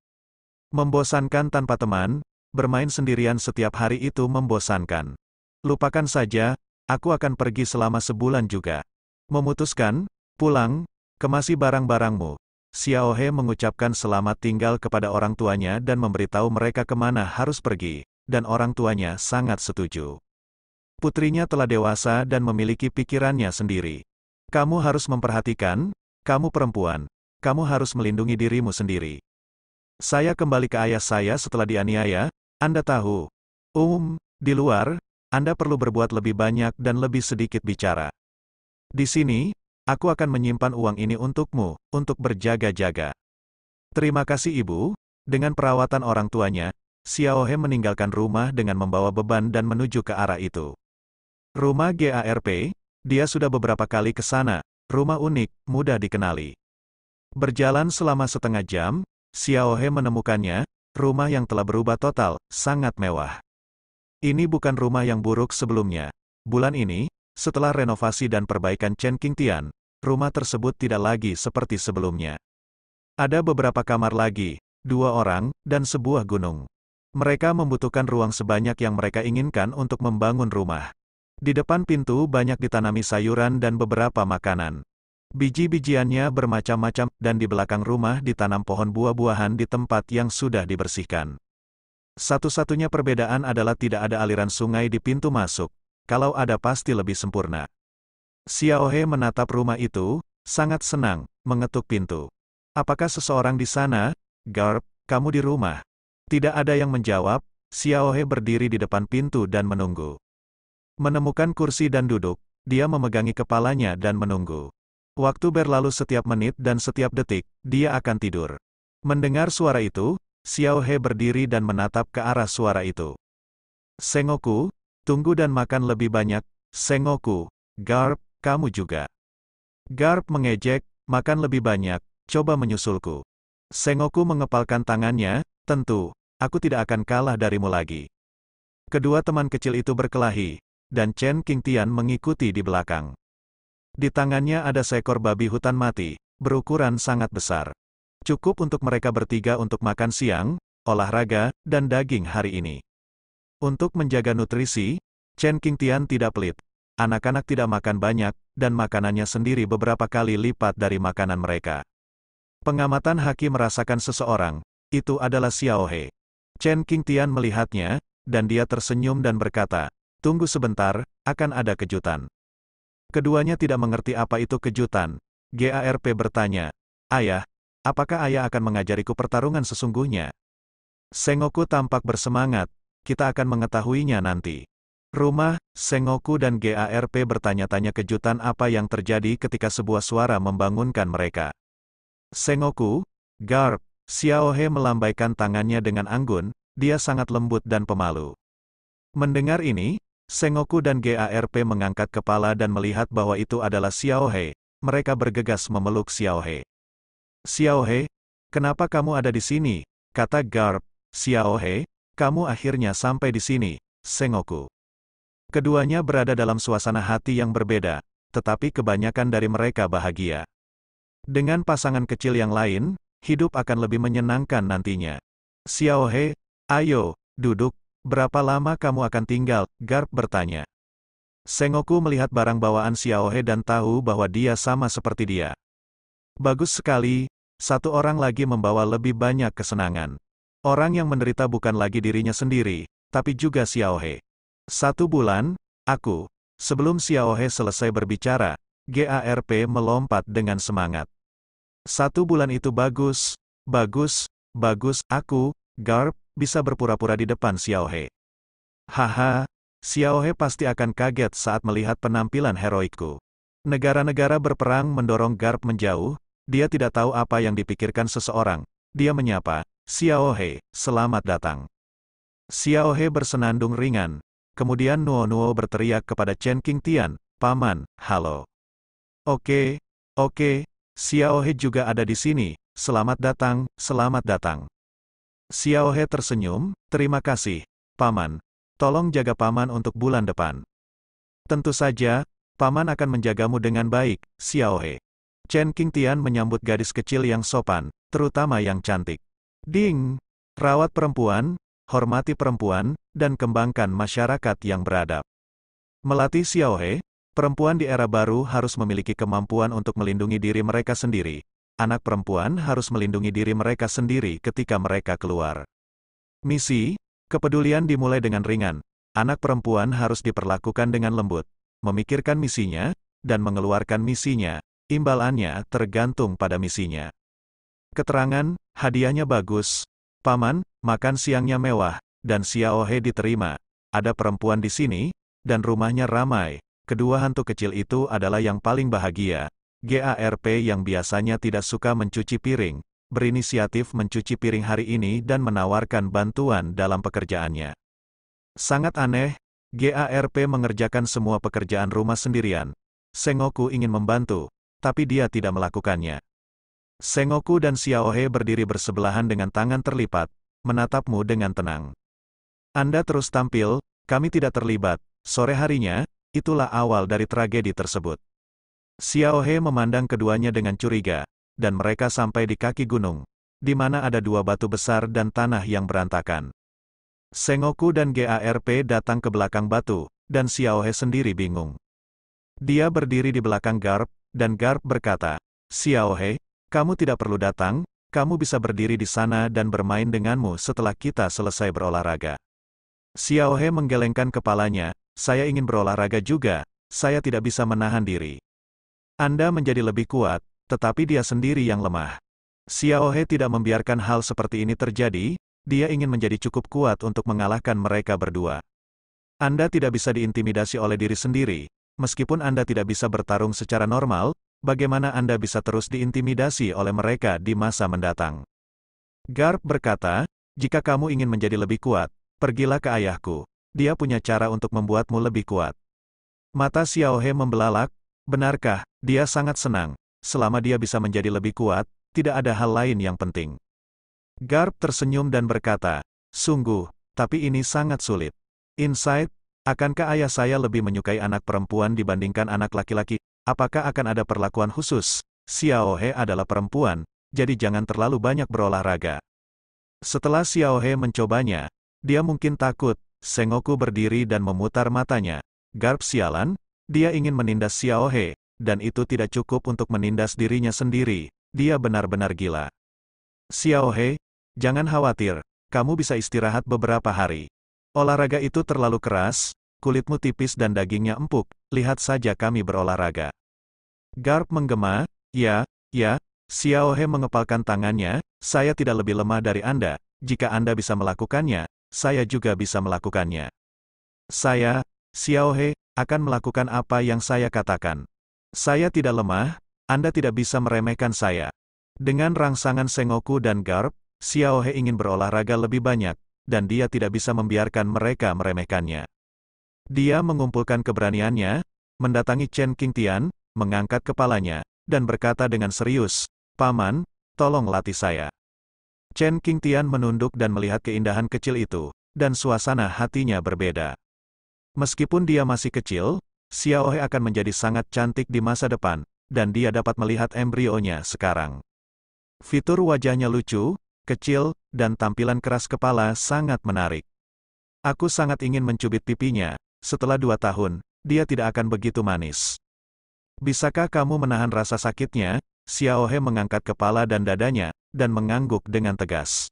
Membosankan tanpa teman, bermain sendirian setiap hari itu membosankan. Lupakan saja, aku akan pergi selama sebulan juga. Memutuskan, pulang, Kemasi barang-barangmu. Xiao He mengucapkan selamat tinggal kepada orang tuanya dan memberitahu mereka kemana harus pergi, dan orang tuanya sangat setuju. Putrinya telah dewasa dan memiliki pikirannya sendiri. Kamu harus memperhatikan, kamu perempuan, kamu harus melindungi dirimu sendiri. Saya kembali ke ayah saya setelah dianiaya, Anda tahu. Um, di luar, Anda perlu berbuat lebih banyak dan lebih sedikit bicara. Di sini, Aku akan menyimpan uang ini untukmu, untuk berjaga-jaga. Terima kasih ibu. Dengan perawatan orang tuanya, Xiao He meninggalkan rumah dengan membawa beban dan menuju ke arah itu. Rumah GARP, dia sudah beberapa kali ke sana, rumah unik, mudah dikenali. Berjalan selama setengah jam, Xiao He menemukannya, rumah yang telah berubah total, sangat mewah. Ini bukan rumah yang buruk sebelumnya. Bulan ini, setelah renovasi dan perbaikan Chen Qingtian, rumah tersebut tidak lagi seperti sebelumnya. Ada beberapa kamar lagi, dua orang, dan sebuah gunung. Mereka membutuhkan ruang sebanyak yang mereka inginkan untuk membangun rumah. Di depan pintu banyak ditanami sayuran dan beberapa makanan. Biji-bijiannya bermacam-macam, dan di belakang rumah ditanam pohon buah-buahan di tempat yang sudah dibersihkan. Satu-satunya perbedaan adalah tidak ada aliran sungai di pintu masuk. Kalau ada pasti lebih sempurna. Xiaohe menatap rumah itu, sangat senang, mengetuk pintu. Apakah seseorang di sana? Garp, kamu di rumah. Tidak ada yang menjawab, Xiaohe berdiri di depan pintu dan menunggu. Menemukan kursi dan duduk, dia memegangi kepalanya dan menunggu. Waktu berlalu setiap menit dan setiap detik, dia akan tidur. Mendengar suara itu, Xiaohe berdiri dan menatap ke arah suara itu. Sengoku, tunggu dan makan lebih banyak, Sengoku, Garp, kamu juga. Garp mengejek, makan lebih banyak, coba menyusulku. Sengoku mengepalkan tangannya, tentu, aku tidak akan kalah darimu lagi. Kedua teman kecil itu berkelahi, dan Chen King Tian mengikuti di belakang. Di tangannya ada seekor babi hutan mati, berukuran sangat besar. Cukup untuk mereka bertiga untuk makan siang, olahraga, dan daging hari ini. Untuk menjaga nutrisi, Chen King Tian tidak pelit anak-anak tidak makan banyak, dan makanannya sendiri beberapa kali lipat dari makanan mereka. Pengamatan Haki merasakan seseorang, itu adalah Xiao He. Chen Qingtian melihatnya, dan dia tersenyum dan berkata, Tunggu sebentar, akan ada kejutan. Keduanya tidak mengerti apa itu kejutan. GARP bertanya, Ayah, apakah ayah akan mengajariku pertarungan sesungguhnya? Sengoku tampak bersemangat, kita akan mengetahuinya nanti. Rumah, Sengoku dan GARP bertanya-tanya kejutan apa yang terjadi ketika sebuah suara membangunkan mereka. Sengoku, Garp, Xiaohe melambaikan tangannya dengan anggun, dia sangat lembut dan pemalu. Mendengar ini, Sengoku dan GARP mengangkat kepala dan melihat bahwa itu adalah Xiaohe, mereka bergegas memeluk Xiaohe. Xiaohe, kenapa kamu ada di sini? Kata Garp, Xiaohe, kamu akhirnya sampai di sini, Sengoku. Keduanya berada dalam suasana hati yang berbeda, tetapi kebanyakan dari mereka bahagia. Dengan pasangan kecil yang lain, hidup akan lebih menyenangkan nantinya. Xiao He, ayo, duduk, berapa lama kamu akan tinggal, Garp bertanya. Sengoku melihat barang bawaan Xiao He dan tahu bahwa dia sama seperti dia. Bagus sekali, satu orang lagi membawa lebih banyak kesenangan. Orang yang menderita bukan lagi dirinya sendiri, tapi juga Xiao He. Satu bulan, aku. Sebelum Xiaohe selesai berbicara, GARP melompat dengan semangat. Satu bulan itu bagus, bagus, bagus, aku, Garp, bisa berpura-pura di depan Xiaohe. Haha, Xiaohe pasti akan kaget saat melihat penampilan heroiku. Negara-negara berperang mendorong Garp menjauh, dia tidak tahu apa yang dipikirkan seseorang. Dia menyapa, Xiaohe, selamat datang. Xiaohe bersenandung ringan, Kemudian Nuo Nuo berteriak kepada Chen King Tian, Paman, halo. Oke, oke, Xiao He juga ada di sini, selamat datang, selamat datang. Xiao He tersenyum, terima kasih, Paman. Tolong jaga Paman untuk bulan depan. Tentu saja, Paman akan menjagamu dengan baik, Xiao He. Chen King Tian menyambut gadis kecil yang sopan, terutama yang cantik. Ding! Rawat perempuan, hormati perempuan, dan kembangkan masyarakat yang beradab. Melatih Xiaohe, perempuan di era baru harus memiliki kemampuan untuk melindungi diri mereka sendiri. Anak perempuan harus melindungi diri mereka sendiri ketika mereka keluar. Misi, kepedulian dimulai dengan ringan. Anak perempuan harus diperlakukan dengan lembut, memikirkan misinya, dan mengeluarkan misinya. Imbalannya tergantung pada misinya. Keterangan, hadiahnya bagus. Paman, makan siangnya mewah, dan Xiao He diterima. Ada perempuan di sini, dan rumahnya ramai. Kedua hantu kecil itu adalah yang paling bahagia. GARP yang biasanya tidak suka mencuci piring, berinisiatif mencuci piring hari ini dan menawarkan bantuan dalam pekerjaannya. Sangat aneh, GARP mengerjakan semua pekerjaan rumah sendirian. Sengoku ingin membantu, tapi dia tidak melakukannya. Sengoku dan Xiaohe berdiri bersebelahan dengan tangan terlipat, menatapmu dengan tenang. Anda terus tampil, kami tidak terlibat. Sore harinya, itulah awal dari tragedi tersebut. Xiao He memandang keduanya dengan curiga, dan mereka sampai di kaki gunung, di mana ada dua batu besar dan tanah yang berantakan. Sengoku dan GARP datang ke belakang batu, dan Xiao He sendiri bingung. Dia berdiri di belakang Garp, dan Garp berkata, Xiao He, kamu tidak perlu datang, kamu bisa berdiri di sana dan bermain denganmu setelah kita selesai berolahraga. Xiaohe menggelengkan kepalanya, saya ingin berolahraga juga, saya tidak bisa menahan diri. Anda menjadi lebih kuat, tetapi dia sendiri yang lemah. Xiaohe tidak membiarkan hal seperti ini terjadi, dia ingin menjadi cukup kuat untuk mengalahkan mereka berdua. Anda tidak bisa diintimidasi oleh diri sendiri, meskipun Anda tidak bisa bertarung secara normal, bagaimana Anda bisa terus diintimidasi oleh mereka di masa mendatang? Garp berkata, jika kamu ingin menjadi lebih kuat, Pergilah ke ayahku. Dia punya cara untuk membuatmu lebih kuat. Mata Xiao He membelalak, benarkah, dia sangat senang. Selama dia bisa menjadi lebih kuat, tidak ada hal lain yang penting. Garp tersenyum dan berkata, Sungguh, tapi ini sangat sulit. Insight, akankah ayah saya lebih menyukai anak perempuan dibandingkan anak laki-laki? Apakah akan ada perlakuan khusus? Xiao He adalah perempuan, jadi jangan terlalu banyak berolahraga. Setelah Xiao He mencobanya, dia mungkin takut, Sengoku berdiri dan memutar matanya. Garp sialan, dia ingin menindas Xiao He, dan itu tidak cukup untuk menindas dirinya sendiri, dia benar-benar gila. Xiao He, jangan khawatir, kamu bisa istirahat beberapa hari. Olahraga itu terlalu keras, kulitmu tipis dan dagingnya empuk, lihat saja kami berolahraga. Garp menggema, ya, ya, Xiao He mengepalkan tangannya, saya tidak lebih lemah dari Anda, jika Anda bisa melakukannya, saya juga bisa melakukannya. Saya, Xiao He, akan melakukan apa yang saya katakan. Saya tidak lemah, Anda tidak bisa meremehkan saya. Dengan rangsangan Sengoku dan Garp, Xiao He ingin berolahraga lebih banyak, dan dia tidak bisa membiarkan mereka meremehkannya. Dia mengumpulkan keberaniannya, mendatangi Chen Tian, mengangkat kepalanya, dan berkata dengan serius, Paman, tolong latih saya. Chen Qingtian menunduk dan melihat keindahan kecil itu, dan suasana hatinya berbeda. Meskipun dia masih kecil, Xiao He akan menjadi sangat cantik di masa depan, dan dia dapat melihat embrionya sekarang. Fitur wajahnya lucu, kecil, dan tampilan keras kepala sangat menarik. Aku sangat ingin mencubit pipinya, setelah dua tahun, dia tidak akan begitu manis. Bisakah kamu menahan rasa sakitnya? Xiao He mengangkat kepala dan dadanya, dan mengangguk dengan tegas.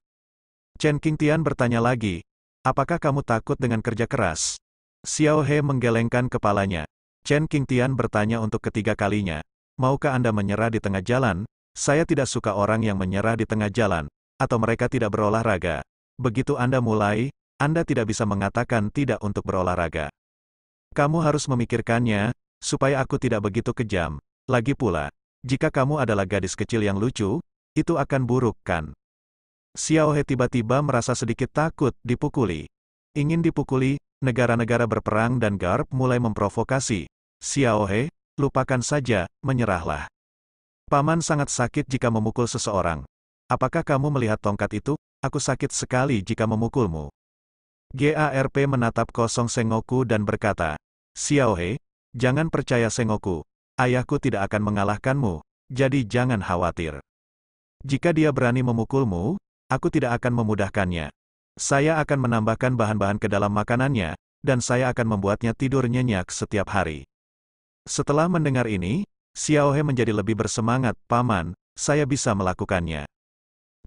Chen Qingtian bertanya lagi, apakah kamu takut dengan kerja keras? Xiao He menggelengkan kepalanya. Chen Qingtian bertanya untuk ketiga kalinya, maukah Anda menyerah di tengah jalan? Saya tidak suka orang yang menyerah di tengah jalan, atau mereka tidak berolahraga. Begitu Anda mulai, Anda tidak bisa mengatakan tidak untuk berolahraga. Kamu harus memikirkannya, supaya aku tidak begitu kejam. Lagi pula, jika kamu adalah gadis kecil yang lucu, itu akan buruk kan? Xiaohe tiba-tiba merasa sedikit takut dipukuli. Ingin dipukuli, negara-negara berperang dan Garp mulai memprovokasi. Xiaohe, lupakan saja, menyerahlah. Paman sangat sakit jika memukul seseorang. Apakah kamu melihat tongkat itu? Aku sakit sekali jika memukulmu. GARP menatap kosong Sengoku dan berkata, Xiaohe, jangan percaya Sengoku. Ayahku tidak akan mengalahkanmu, jadi jangan khawatir. Jika dia berani memukulmu, aku tidak akan memudahkannya. Saya akan menambahkan bahan-bahan ke dalam makanannya, dan saya akan membuatnya tidur nyenyak setiap hari. Setelah mendengar ini, Xiao He menjadi lebih bersemangat, Paman, saya bisa melakukannya.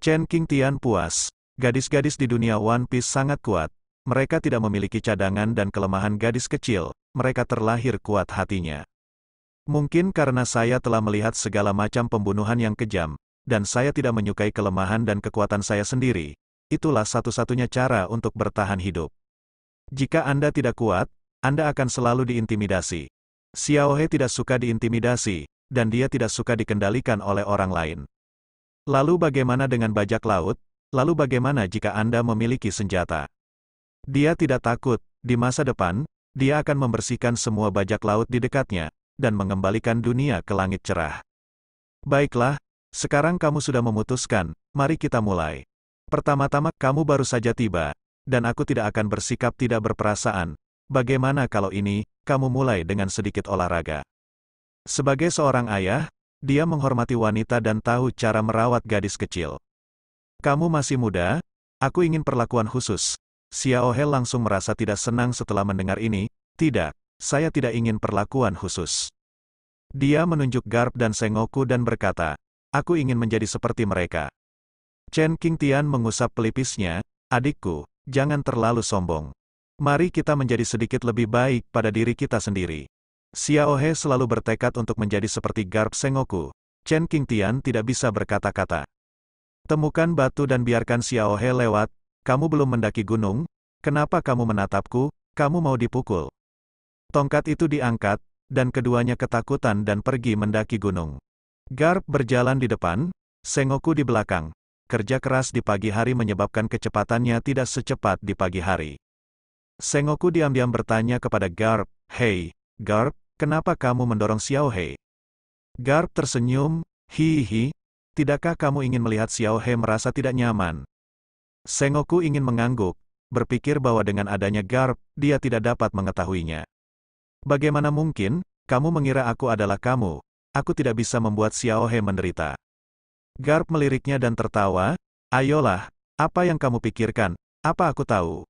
Chen King Tian puas, gadis-gadis di dunia One Piece sangat kuat, mereka tidak memiliki cadangan dan kelemahan gadis kecil, mereka terlahir kuat hatinya. Mungkin karena saya telah melihat segala macam pembunuhan yang kejam, dan saya tidak menyukai kelemahan dan kekuatan saya sendiri, itulah satu-satunya cara untuk bertahan hidup. Jika Anda tidak kuat, Anda akan selalu diintimidasi. Xiaohe tidak suka diintimidasi, dan dia tidak suka dikendalikan oleh orang lain. Lalu bagaimana dengan bajak laut? Lalu bagaimana jika Anda memiliki senjata? Dia tidak takut, di masa depan, dia akan membersihkan semua bajak laut di dekatnya, dan mengembalikan dunia ke langit cerah. Baiklah, sekarang kamu sudah memutuskan, mari kita mulai. Pertama-tama, kamu baru saja tiba, dan aku tidak akan bersikap tidak berperasaan. Bagaimana kalau ini, kamu mulai dengan sedikit olahraga? Sebagai seorang ayah, dia menghormati wanita dan tahu cara merawat gadis kecil. Kamu masih muda, aku ingin perlakuan khusus. Xiao He langsung merasa tidak senang setelah mendengar ini, tidak, saya tidak ingin perlakuan khusus. Dia menunjuk Garp dan Sengoku dan berkata, Aku ingin menjadi seperti mereka. Chen Qingtian mengusap pelipisnya, adikku, jangan terlalu sombong. Mari kita menjadi sedikit lebih baik pada diri kita sendiri. Xiao He selalu bertekad untuk menjadi seperti Garp Sengoku. Chen Qingtian tidak bisa berkata-kata. Temukan batu dan biarkan Xiao He lewat, kamu belum mendaki gunung, kenapa kamu menatapku, kamu mau dipukul. Tongkat itu diangkat, dan keduanya ketakutan dan pergi mendaki gunung. Garp berjalan di depan, Sengoku di belakang. Kerja keras di pagi hari menyebabkan kecepatannya tidak secepat di pagi hari. Sengoku diam-diam bertanya kepada Garp, Hei, Garp, kenapa kamu mendorong Xiao Hei? Garp tersenyum, hihi, tidakkah kamu ingin melihat Xiao Hei merasa tidak nyaman? Sengoku ingin mengangguk, berpikir bahwa dengan adanya Garp, dia tidak dapat mengetahuinya. Bagaimana mungkin, kamu mengira aku adalah kamu, aku tidak bisa membuat Xiao He menderita. Garp meliriknya dan tertawa, ayolah, apa yang kamu pikirkan, apa aku tahu.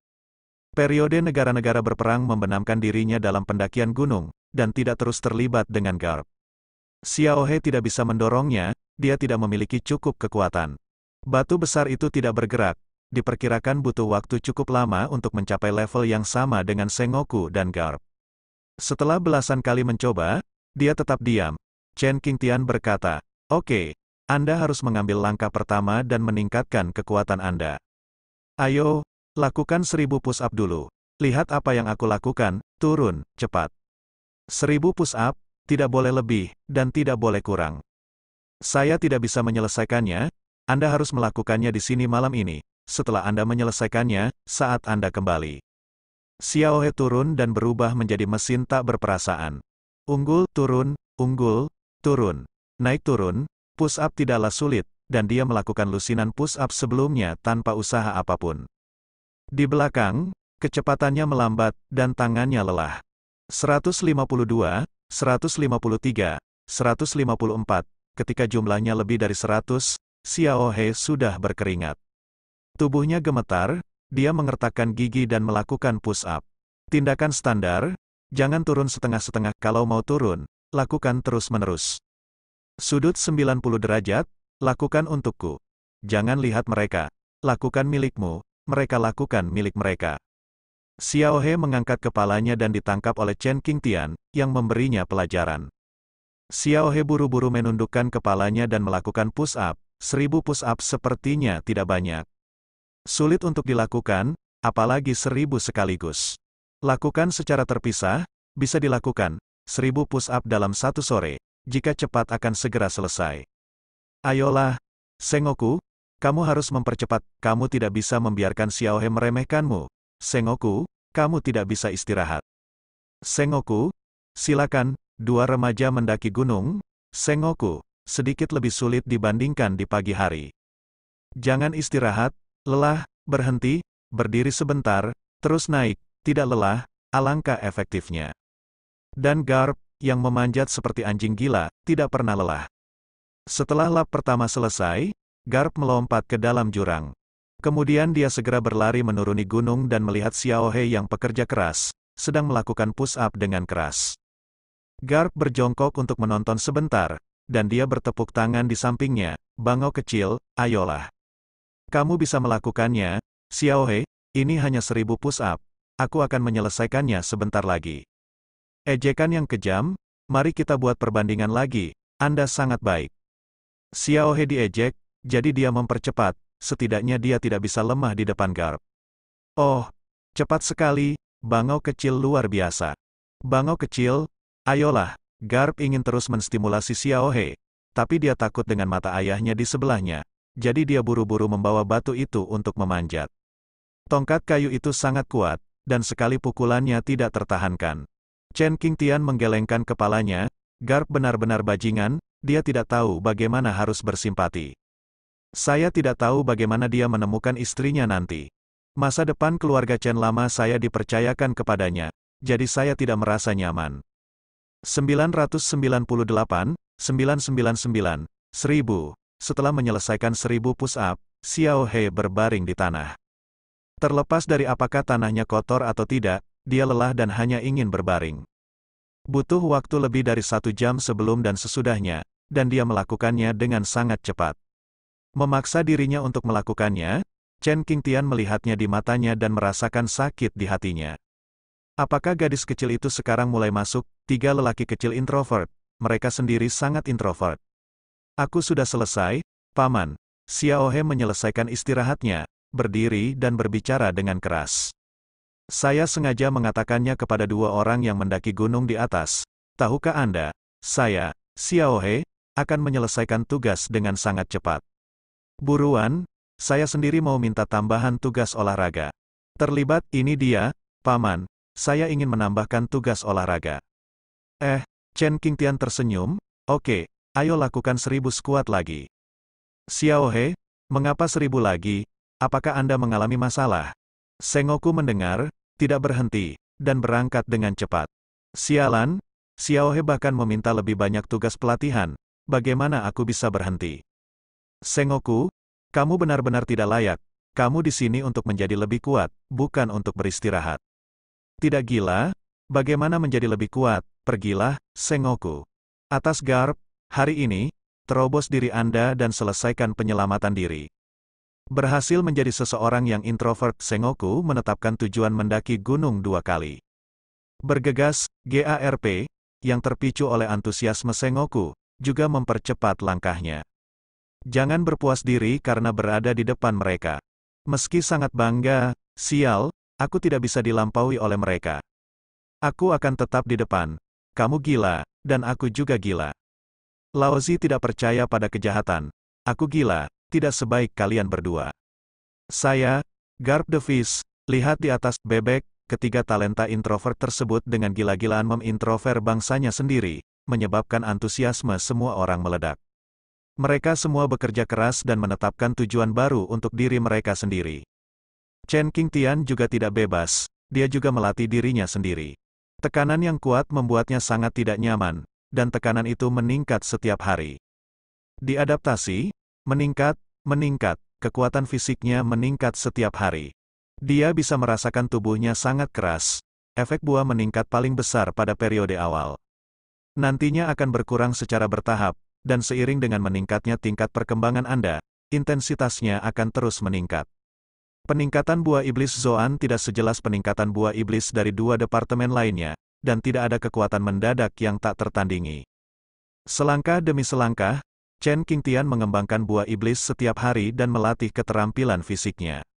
Periode negara-negara berperang membenamkan dirinya dalam pendakian gunung, dan tidak terus terlibat dengan Garp. Xiao He tidak bisa mendorongnya, dia tidak memiliki cukup kekuatan. Batu besar itu tidak bergerak, diperkirakan butuh waktu cukup lama untuk mencapai level yang sama dengan Sengoku dan Garp. Setelah belasan kali mencoba, dia tetap diam, Chen Qingtian berkata, Oke, okay, Anda harus mengambil langkah pertama dan meningkatkan kekuatan Anda. Ayo, lakukan seribu push-up dulu. Lihat apa yang aku lakukan, turun, cepat. Seribu push-up, tidak boleh lebih, dan tidak boleh kurang. Saya tidak bisa menyelesaikannya, Anda harus melakukannya di sini malam ini. Setelah Anda menyelesaikannya, saat Anda kembali. Xiaohe turun dan berubah menjadi mesin tak berperasaan. Unggul, turun, unggul, turun, naik turun, push up tidaklah sulit, dan dia melakukan lusinan push up sebelumnya tanpa usaha apapun. Di belakang, kecepatannya melambat, dan tangannya lelah. 152, 153, 154, ketika jumlahnya lebih dari 100, Xiao He sudah berkeringat. Tubuhnya gemetar, dia mengertakkan gigi dan melakukan push up. Tindakan standar, jangan turun setengah-setengah kalau mau turun, lakukan terus-menerus. Sudut 90 derajat, lakukan untukku. Jangan lihat mereka. Lakukan milikmu, mereka lakukan milik mereka. Xiao He mengangkat kepalanya dan ditangkap oleh Chen Tian, yang memberinya pelajaran. Xiao He buru-buru menundukkan kepalanya dan melakukan push-up, seribu push-up sepertinya tidak banyak. Sulit untuk dilakukan, apalagi seribu sekaligus. Lakukan secara terpisah, bisa dilakukan, 1000 push-up dalam satu sore, jika cepat akan segera selesai. Ayolah, Sengoku, kamu harus mempercepat, kamu tidak bisa membiarkan Xiaohe meremehkanmu. Sengoku, kamu tidak bisa istirahat. Sengoku, silakan, dua remaja mendaki gunung, Sengoku, sedikit lebih sulit dibandingkan di pagi hari. Jangan istirahat, lelah, berhenti, berdiri sebentar, terus naik, tidak lelah, alangkah efektifnya. Dan Garp, yang memanjat seperti anjing gila, tidak pernah lelah. Setelah lap pertama selesai, Garp melompat ke dalam jurang. Kemudian dia segera berlari menuruni gunung dan melihat Xiao He yang pekerja keras, sedang melakukan push-up dengan keras. Garp berjongkok untuk menonton sebentar, dan dia bertepuk tangan di sampingnya, Bango kecil, ayolah. Kamu bisa melakukannya, Xiao He, ini hanya seribu push-up, aku akan menyelesaikannya sebentar lagi. Ejekan yang kejam, mari kita buat perbandingan lagi, Anda sangat baik. Xiao He diejek, jadi dia mempercepat, setidaknya dia tidak bisa lemah di depan Garp. Oh, cepat sekali, bangau kecil luar biasa. Bangau kecil, ayolah, Garp ingin terus menstimulasi Xiao He, tapi dia takut dengan mata ayahnya di sebelahnya, jadi dia buru-buru membawa batu itu untuk memanjat. Tongkat kayu itu sangat kuat, dan sekali pukulannya tidak tertahankan. Chen Tian menggelengkan kepalanya, Garp benar-benar bajingan, dia tidak tahu bagaimana harus bersimpati. Saya tidak tahu bagaimana dia menemukan istrinya nanti. Masa depan keluarga Chen lama saya dipercayakan kepadanya, jadi saya tidak merasa nyaman. 998, 999, 1000. Setelah menyelesaikan 1000 push-up, Xiao He berbaring di tanah. Terlepas dari apakah tanahnya kotor atau tidak, dia lelah dan hanya ingin berbaring. Butuh waktu lebih dari satu jam sebelum dan sesudahnya, dan dia melakukannya dengan sangat cepat. Memaksa dirinya untuk melakukannya, Chen Tian melihatnya di matanya dan merasakan sakit di hatinya. Apakah gadis kecil itu sekarang mulai masuk, tiga lelaki kecil introvert, mereka sendiri sangat introvert. Aku sudah selesai, Paman. Xiaohe menyelesaikan istirahatnya, berdiri dan berbicara dengan keras. Saya sengaja mengatakannya kepada dua orang yang mendaki gunung di atas. Tahukah Anda, saya, Xiao He, akan menyelesaikan tugas dengan sangat cepat. Buruan, saya sendiri mau minta tambahan tugas olahraga. Terlibat, ini dia, Paman, saya ingin menambahkan tugas olahraga. Eh, Chen Qingtian tersenyum, oke, ayo lakukan seribu squat lagi. Xiao He, mengapa seribu lagi? Apakah Anda mengalami masalah? Sengoku mendengar, tidak berhenti, dan berangkat dengan cepat. Sialan, Xiao Xiaohe bahkan meminta lebih banyak tugas pelatihan, bagaimana aku bisa berhenti? Sengoku, kamu benar-benar tidak layak, kamu di sini untuk menjadi lebih kuat, bukan untuk beristirahat. Tidak gila, bagaimana menjadi lebih kuat, pergilah, Sengoku. Atas garp, hari ini, terobos diri Anda dan selesaikan penyelamatan diri. Berhasil menjadi seseorang yang introvert, Sengoku menetapkan tujuan mendaki gunung dua kali. Bergegas, GARP, yang terpicu oleh antusiasme Sengoku, juga mempercepat langkahnya. Jangan berpuas diri karena berada di depan mereka. Meski sangat bangga, sial, aku tidak bisa dilampaui oleh mereka. Aku akan tetap di depan. Kamu gila, dan aku juga gila. Laozi tidak percaya pada kejahatan. Aku gila, tidak sebaik kalian berdua. Saya, Garp Devis, lihat di atas, bebek, ketiga talenta introvert tersebut dengan gila-gilaan memintrover bangsanya sendiri, menyebabkan antusiasme semua orang meledak. Mereka semua bekerja keras dan menetapkan tujuan baru untuk diri mereka sendiri. Chen Tian juga tidak bebas, dia juga melatih dirinya sendiri. Tekanan yang kuat membuatnya sangat tidak nyaman, dan tekanan itu meningkat setiap hari. Diadaptasi, Meningkat, meningkat, kekuatan fisiknya meningkat setiap hari. Dia bisa merasakan tubuhnya sangat keras. Efek buah meningkat paling besar pada periode awal. Nantinya akan berkurang secara bertahap, dan seiring dengan meningkatnya tingkat perkembangan Anda, intensitasnya akan terus meningkat. Peningkatan buah iblis Zoan tidak sejelas peningkatan buah iblis dari dua departemen lainnya, dan tidak ada kekuatan mendadak yang tak tertandingi. Selangkah demi selangkah, Chen Qingtian mengembangkan buah iblis setiap hari dan melatih keterampilan fisiknya.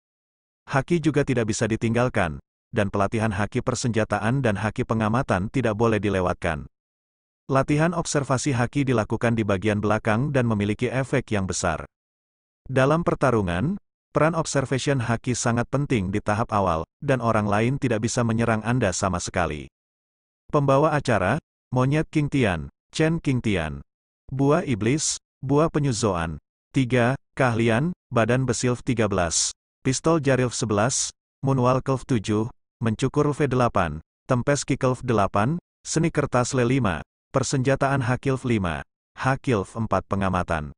Haki juga tidak bisa ditinggalkan, dan pelatihan haki persenjataan dan haki pengamatan tidak boleh dilewatkan. Latihan observasi haki dilakukan di bagian belakang dan memiliki efek yang besar. Dalam pertarungan, peran observation haki sangat penting di tahap awal, dan orang lain tidak bisa menyerang Anda sama sekali. Pembawa acara, Monyet Tian, Chen Tian. Buah Iblis, Buah penyuzoan. 3. Keahlian, Badan Besilf 13. Pistol Jarilf 11, Munwal Kelf 7, Mencukur V8, Tempes Kikelf 8, Seni Kertas Le 5, Persenjataan Hakilf 5, Hakilf 4 Pengamatan.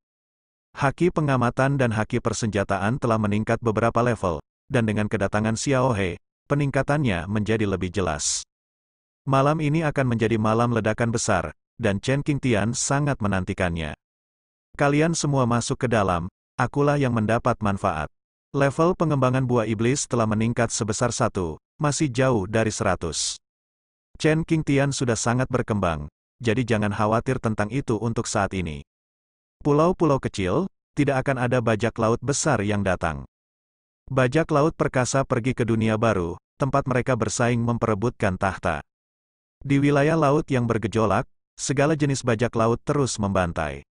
Haki pengamatan dan haki persenjataan telah meningkat beberapa level, dan dengan kedatangan Xiaohe, peningkatannya menjadi lebih jelas. Malam ini akan menjadi malam ledakan besar, dan Chen Qingtian sangat menantikannya. Kalian semua masuk ke dalam, akulah yang mendapat manfaat. Level pengembangan buah iblis telah meningkat sebesar satu, masih jauh dari seratus. Chen King Tian sudah sangat berkembang, jadi jangan khawatir tentang itu untuk saat ini. Pulau-pulau kecil, tidak akan ada bajak laut besar yang datang. Bajak laut perkasa pergi ke dunia baru, tempat mereka bersaing memperebutkan tahta. Di wilayah laut yang bergejolak, segala jenis bajak laut terus membantai.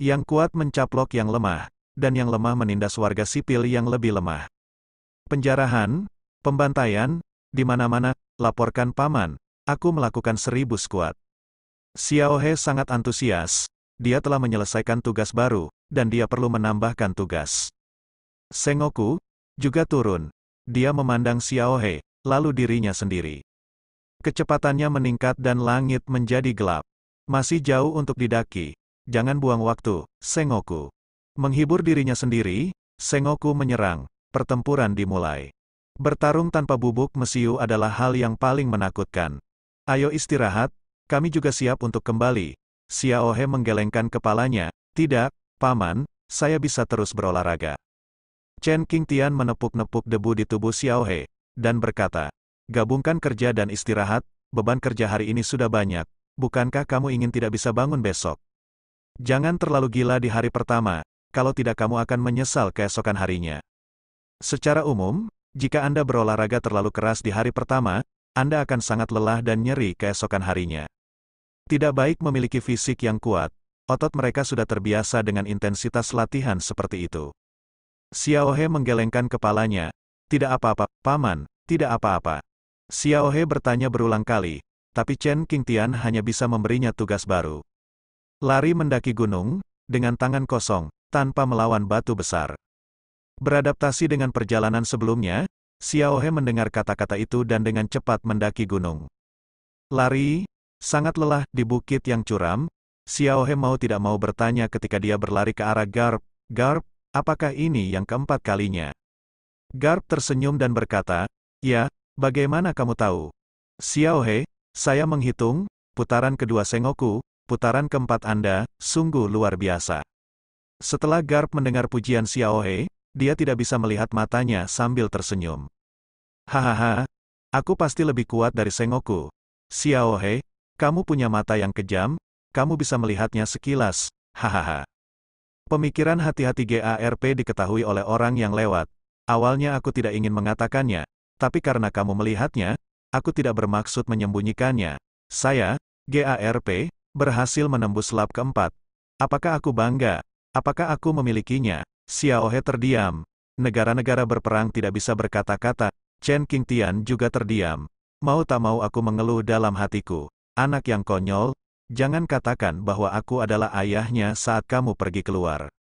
Yang kuat mencaplok yang lemah, dan yang lemah menindas warga sipil yang lebih lemah. Penjarahan, pembantaian, di mana-mana, laporkan paman, aku melakukan seribu skuad. He sangat antusias, dia telah menyelesaikan tugas baru, dan dia perlu menambahkan tugas. Sengoku, juga turun. Dia memandang Xiao He, lalu dirinya sendiri. Kecepatannya meningkat dan langit menjadi gelap. Masih jauh untuk didaki, jangan buang waktu, Sengoku. Menghibur dirinya sendiri, Sengoku menyerang, pertempuran dimulai. Bertarung tanpa bubuk mesiu adalah hal yang paling menakutkan. Ayo istirahat, kami juga siap untuk kembali. Xiaohe menggelengkan kepalanya, tidak, paman, saya bisa terus berolahraga. Chen Qingtian menepuk-nepuk debu di tubuh Xiaohe, dan berkata, gabungkan kerja dan istirahat, beban kerja hari ini sudah banyak, bukankah kamu ingin tidak bisa bangun besok? Jangan terlalu gila di hari pertama, kalau tidak kamu akan menyesal keesokan harinya. Secara umum, jika Anda berolahraga terlalu keras di hari pertama, Anda akan sangat lelah dan nyeri keesokan harinya. Tidak baik memiliki fisik yang kuat, otot mereka sudah terbiasa dengan intensitas latihan seperti itu. Xiaohe menggelengkan kepalanya. Tidak apa-apa, paman, tidak apa-apa. Xiaohe bertanya berulang kali, tapi Chen Qingtian hanya bisa memberinya tugas baru. Lari mendaki gunung, dengan tangan kosong, tanpa melawan batu besar. Beradaptasi dengan perjalanan sebelumnya, Xiaohe mendengar kata-kata itu dan dengan cepat mendaki gunung. Lari, sangat lelah di bukit yang curam, Xiaohe mau tidak mau bertanya ketika dia berlari ke arah Garp, Garp, apakah ini yang keempat kalinya? Garp tersenyum dan berkata, Ya, bagaimana kamu tahu? Xiaohe, saya menghitung, putaran kedua Sengoku, putaran keempat Anda, sungguh luar biasa. Setelah Garp mendengar pujian Xiaohe, dia tidak bisa melihat matanya sambil tersenyum. Hahaha, aku pasti lebih kuat dari Sengoku. Xiaohe, kamu punya mata yang kejam, kamu bisa melihatnya sekilas, hahaha. Pemikiran hati-hati GARP diketahui oleh orang yang lewat. Awalnya aku tidak ingin mengatakannya, tapi karena kamu melihatnya, aku tidak bermaksud menyembunyikannya. Saya, GARP, Berhasil menembus lap keempat. Apakah aku bangga? Apakah aku memilikinya? Xiaohe terdiam. Negara-negara berperang tidak bisa berkata-kata. Chen Qingtian juga terdiam. Mau tak mau aku mengeluh dalam hatiku. Anak yang konyol, jangan katakan bahwa aku adalah ayahnya saat kamu pergi keluar.